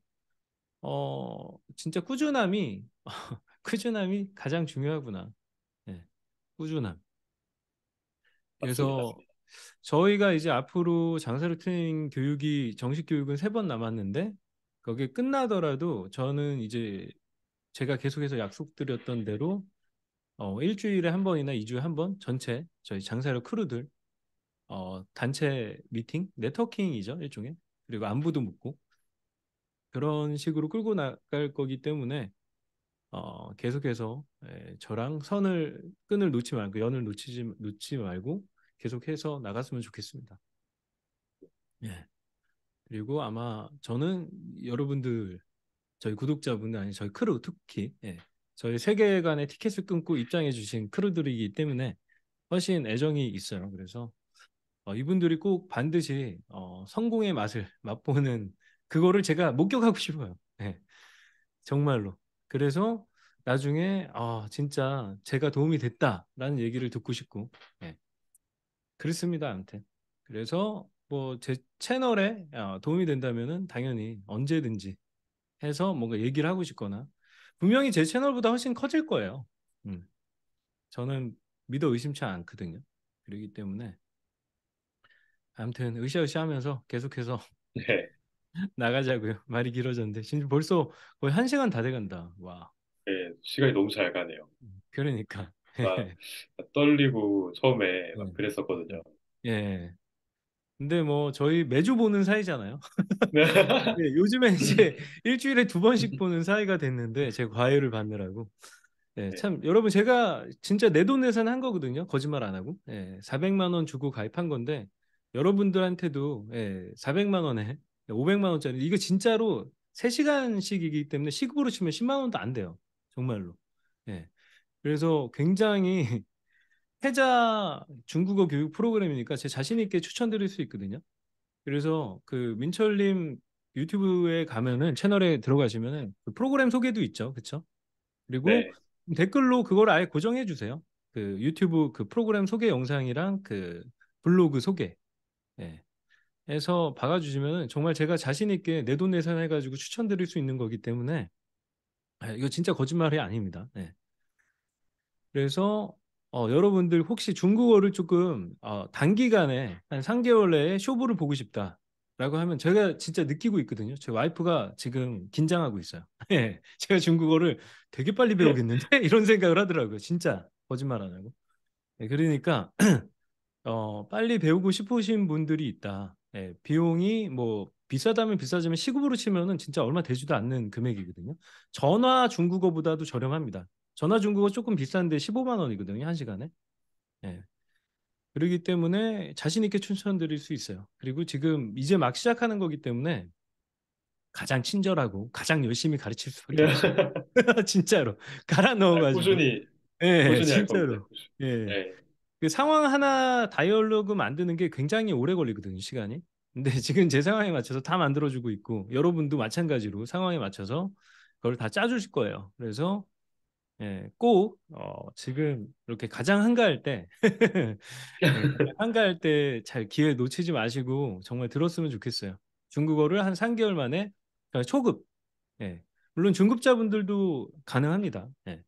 어, 진짜 꾸준함이, 꾸준함이 가장 중요하구나. 예, 꾸준함. 그래서 저희가 이제 앞으로 장사르트레닝 교육이 정식 교육은 세 번 남았는데 그게 끝나더라도 저는 이제 제가 계속해서 약속드렸던 대로 어, 일주일에 한 번이나 2주에한 번 전체 저희 장사력 크루들 어, 단체 미팅, 네트워킹이죠 일종의 그리고 안부도 묻고 그런 식으로 끌고 나갈 거기 때문에 어, 계속해서 에, 예, 저랑 선을 끈을 놓지 말고 그 연을 놓치지 놓지 말고 계속해서 나갔으면 좋겠습니다. 예. 그리고 아마 저는 여러분들 저희 구독자분들 아니 저희 크루 특히 예, 저희 세계관의 티켓을 끊고 입장해 주신 크루들이기 때문에 훨씬 애정이 있어요. 그래서 어, 이분들이 꼭 반드시 어, 성공의 맛을 맛보는 그거를 제가 목격하고 싶어요. 네. 정말로. 그래서 나중에 아, 진짜 제가 도움이 됐다라는 얘기를 듣고 싶고. 네. 그렇습니다. 아무튼. 그래서 뭐제 채널에 어, 도움이 된다면은 당연히 언제든지 해서 뭔가 얘기를 하고 싶거나 분명히 제 채널보다 훨씬 커질 거예요. 음. 저는 믿어 의심치 않거든요. 그러기 때문에 아무튼 으쌰으쌰하면서 계속해서 네. 나가자고요. 말이 길어졌는데 지금 벌써 거의 한 시간 다 돼간다. 와. 네, 시간이 너무 잘 가네요. 음, 그러니까. 막, 떨리고 처음에 막 네. 그랬었거든요. 예. 근데 뭐 저희 매주 보는 사이잖아요. 네, 예, 요즘에 이제 음. 일주일에 두 번씩 보는 사이가 됐는데 제 과외를 받느라고. 예, 네, 참 여러분 제가 진짜 내 돈내산 한 거거든요. 거짓말 안 하고. 예, 400만 원 주고 가입한 건데 여러분들한테도 예, 400만 원에 500만 원짜리 이거 진짜로 3시간씩이기 때문에 시급으로 치면 10만 원도 안 돼요. 정말로. 예. 그래서 굉장히 해자 중국어 교육 프로그램이니까 제 자신 있게 추천드릴 수 있거든요. 그래서 그 민철님 유튜브에 가면은 채널에 들어가시면은 그 프로그램 소개도 있죠, 그렇죠? 그리고 네. 댓글로 그걸 아예 고정해 주세요. 그 유튜브 그 프로그램 소개 영상이랑 그 블로그 소개. 예. 해서 박아주시면 정말 제가 자신 있게 내돈내산 해가지고 추천드릴 수 있는 거기 때문에 아, 이거 진짜 거짓말이 아닙니다. 예. 그래서 어, 여러분들 혹시 중국어를 조금 어, 단기간에 한 3개월 내에 쇼부를 보고 싶다. 라고 하면 제가 진짜 느끼고 있거든요. 제 와이프가 지금 긴장하고 있어요. 예, 제가 중국어를 되게 빨리 배우겠는데 이런 생각을 하더라고요. 진짜 거짓말 안 하고. 예, 그러니까 어, 빨리 배우고 싶으신 분들이 있다. 예, 비용이 뭐 비싸다면 비싸지만 시급으로 치면은 진짜 얼마 되지도 않는 금액이거든요. 전화 중국어보다도 저렴합니다. 전화 중국어 조금 비싼데 15만 원이거든요 한 시간에. 예. 그러기 때문에 자신 있게 추천드릴 수 있어요. 그리고 지금 이제 막 시작하는 거기 때문에 가장 친절하고 가장 열심히 가르칠 수밖에 네. 없어요. 진짜로 갈아 아, 넣어가지고 꾸준히 예, 꾸준히 진짜로 예. 네. 그 상황 하나 다이얼로그 만드는 게 굉장히 오래 걸리거든요 시간이. 근데 지금 제 상황에 맞춰서 다 만들어주고 있고 여러분도 마찬가지로 상황에 맞춰서 그걸 다 짜주실 거예요. 그래서 예, 꼭 어, 지금 이렇게 가장 한가할 때 예, 한가할 때 잘 기회 놓치지 마시고 정말 들었으면 좋겠어요. 중국어를 한 3개월 만에 어, 초급 예, 물론 중급자분들도 가능합니다. 예.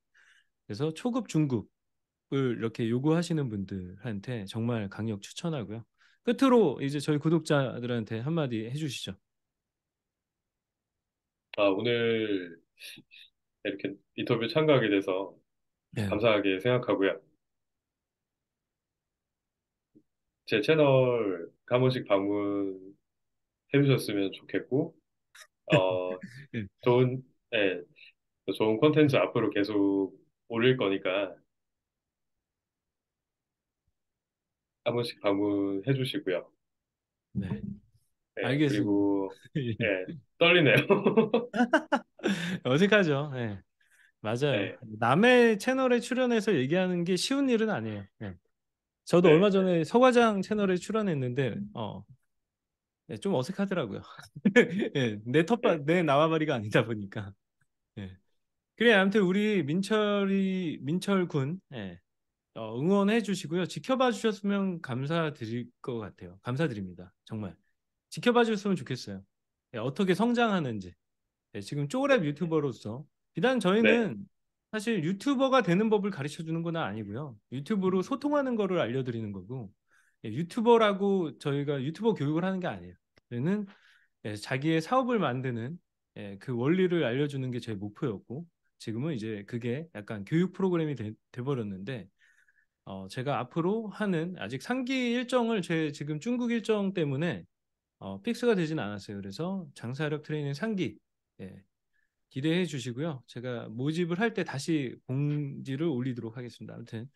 그래서 초급 중급을 이렇게 요구하시는 분들한테 정말 강력 추천하고요. 끝으로 이제 저희 구독자들한테 한마디 해주시죠. 아 오늘 이렇게 인터뷰 참가하게 돼서 네. 감사하게 생각하고요. 제 채널 한 번씩 방문 해주셨으면 좋겠고, 어, 네. 좋은, 예, 네, 좋은 콘텐츠 앞으로 계속 올릴 거니까 한 번씩 방문해 주시고요. 네. 네, 알겠습니다. 그리고, 예. 예, 떨리네요. 어색하죠. 네. 맞아요. 네. 남의 채널에 출연해서 얘기하는 게 쉬운 일은 아니에요. 네. 저도 네. 얼마 전에 서과장 채널에 출연했는데 음. 어, 예, 좀 어색하더라고요. 내 텃밭, 네. 내 나와바리가 아니다 보니까. 그래, 아무튼 우리 민철이 민철 군 어, 응원해 주시고요. 지켜봐 주셨으면 감사드릴 것 같아요. 감사드립니다. 정말 지켜봐 주셨으면 좋겠어요. 어떻게 성장하는지. 네, 지금 쪼그랩 유튜버로서 비단 저희는 네. 사실 유튜버가 되는 법을 가르쳐 주는 건 아니고요. 유튜브로 소통하는 거를 알려드리는 거고 예, 유튜버라고 저희가 유튜버 교육을 하는 게 아니에요. 저희는 예, 자기의 사업을 만드는 예, 그 원리를 알려주는 게 제 목표였고 지금은 이제 그게 약간 교육 프로그램이 되, 돼버렸는데 어, 제가 앞으로 하는 아직 상기 일정을 제 지금 중국 일정 때문에 어, 픽스가 되진 않았어요. 그래서 장사력 트레이닝 상기 예, 기대해 주시고요. 제가 모집을 할 때 다시 공지를 올리도록 하겠습니다. 아무튼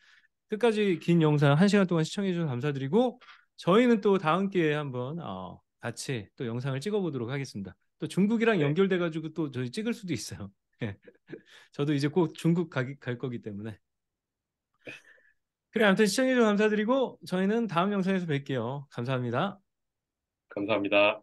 끝까지 긴 영상 한 시간 동안 시청해 주셔서 감사드리고 저희는 또 다음 기회에 한번 어, 같이 또 영상을 찍어보도록 하겠습니다. 또 중국이랑 네. 연결돼 가지고 또 저희 찍을 수도 있어요. 예. 저도 이제 꼭 중국 가, 기갈 거기 때문에. 그래 아무튼 시청해 주셔서 감사드리고 저희는 다음 영상에서 뵐게요. 감사합니다. 감사합니다.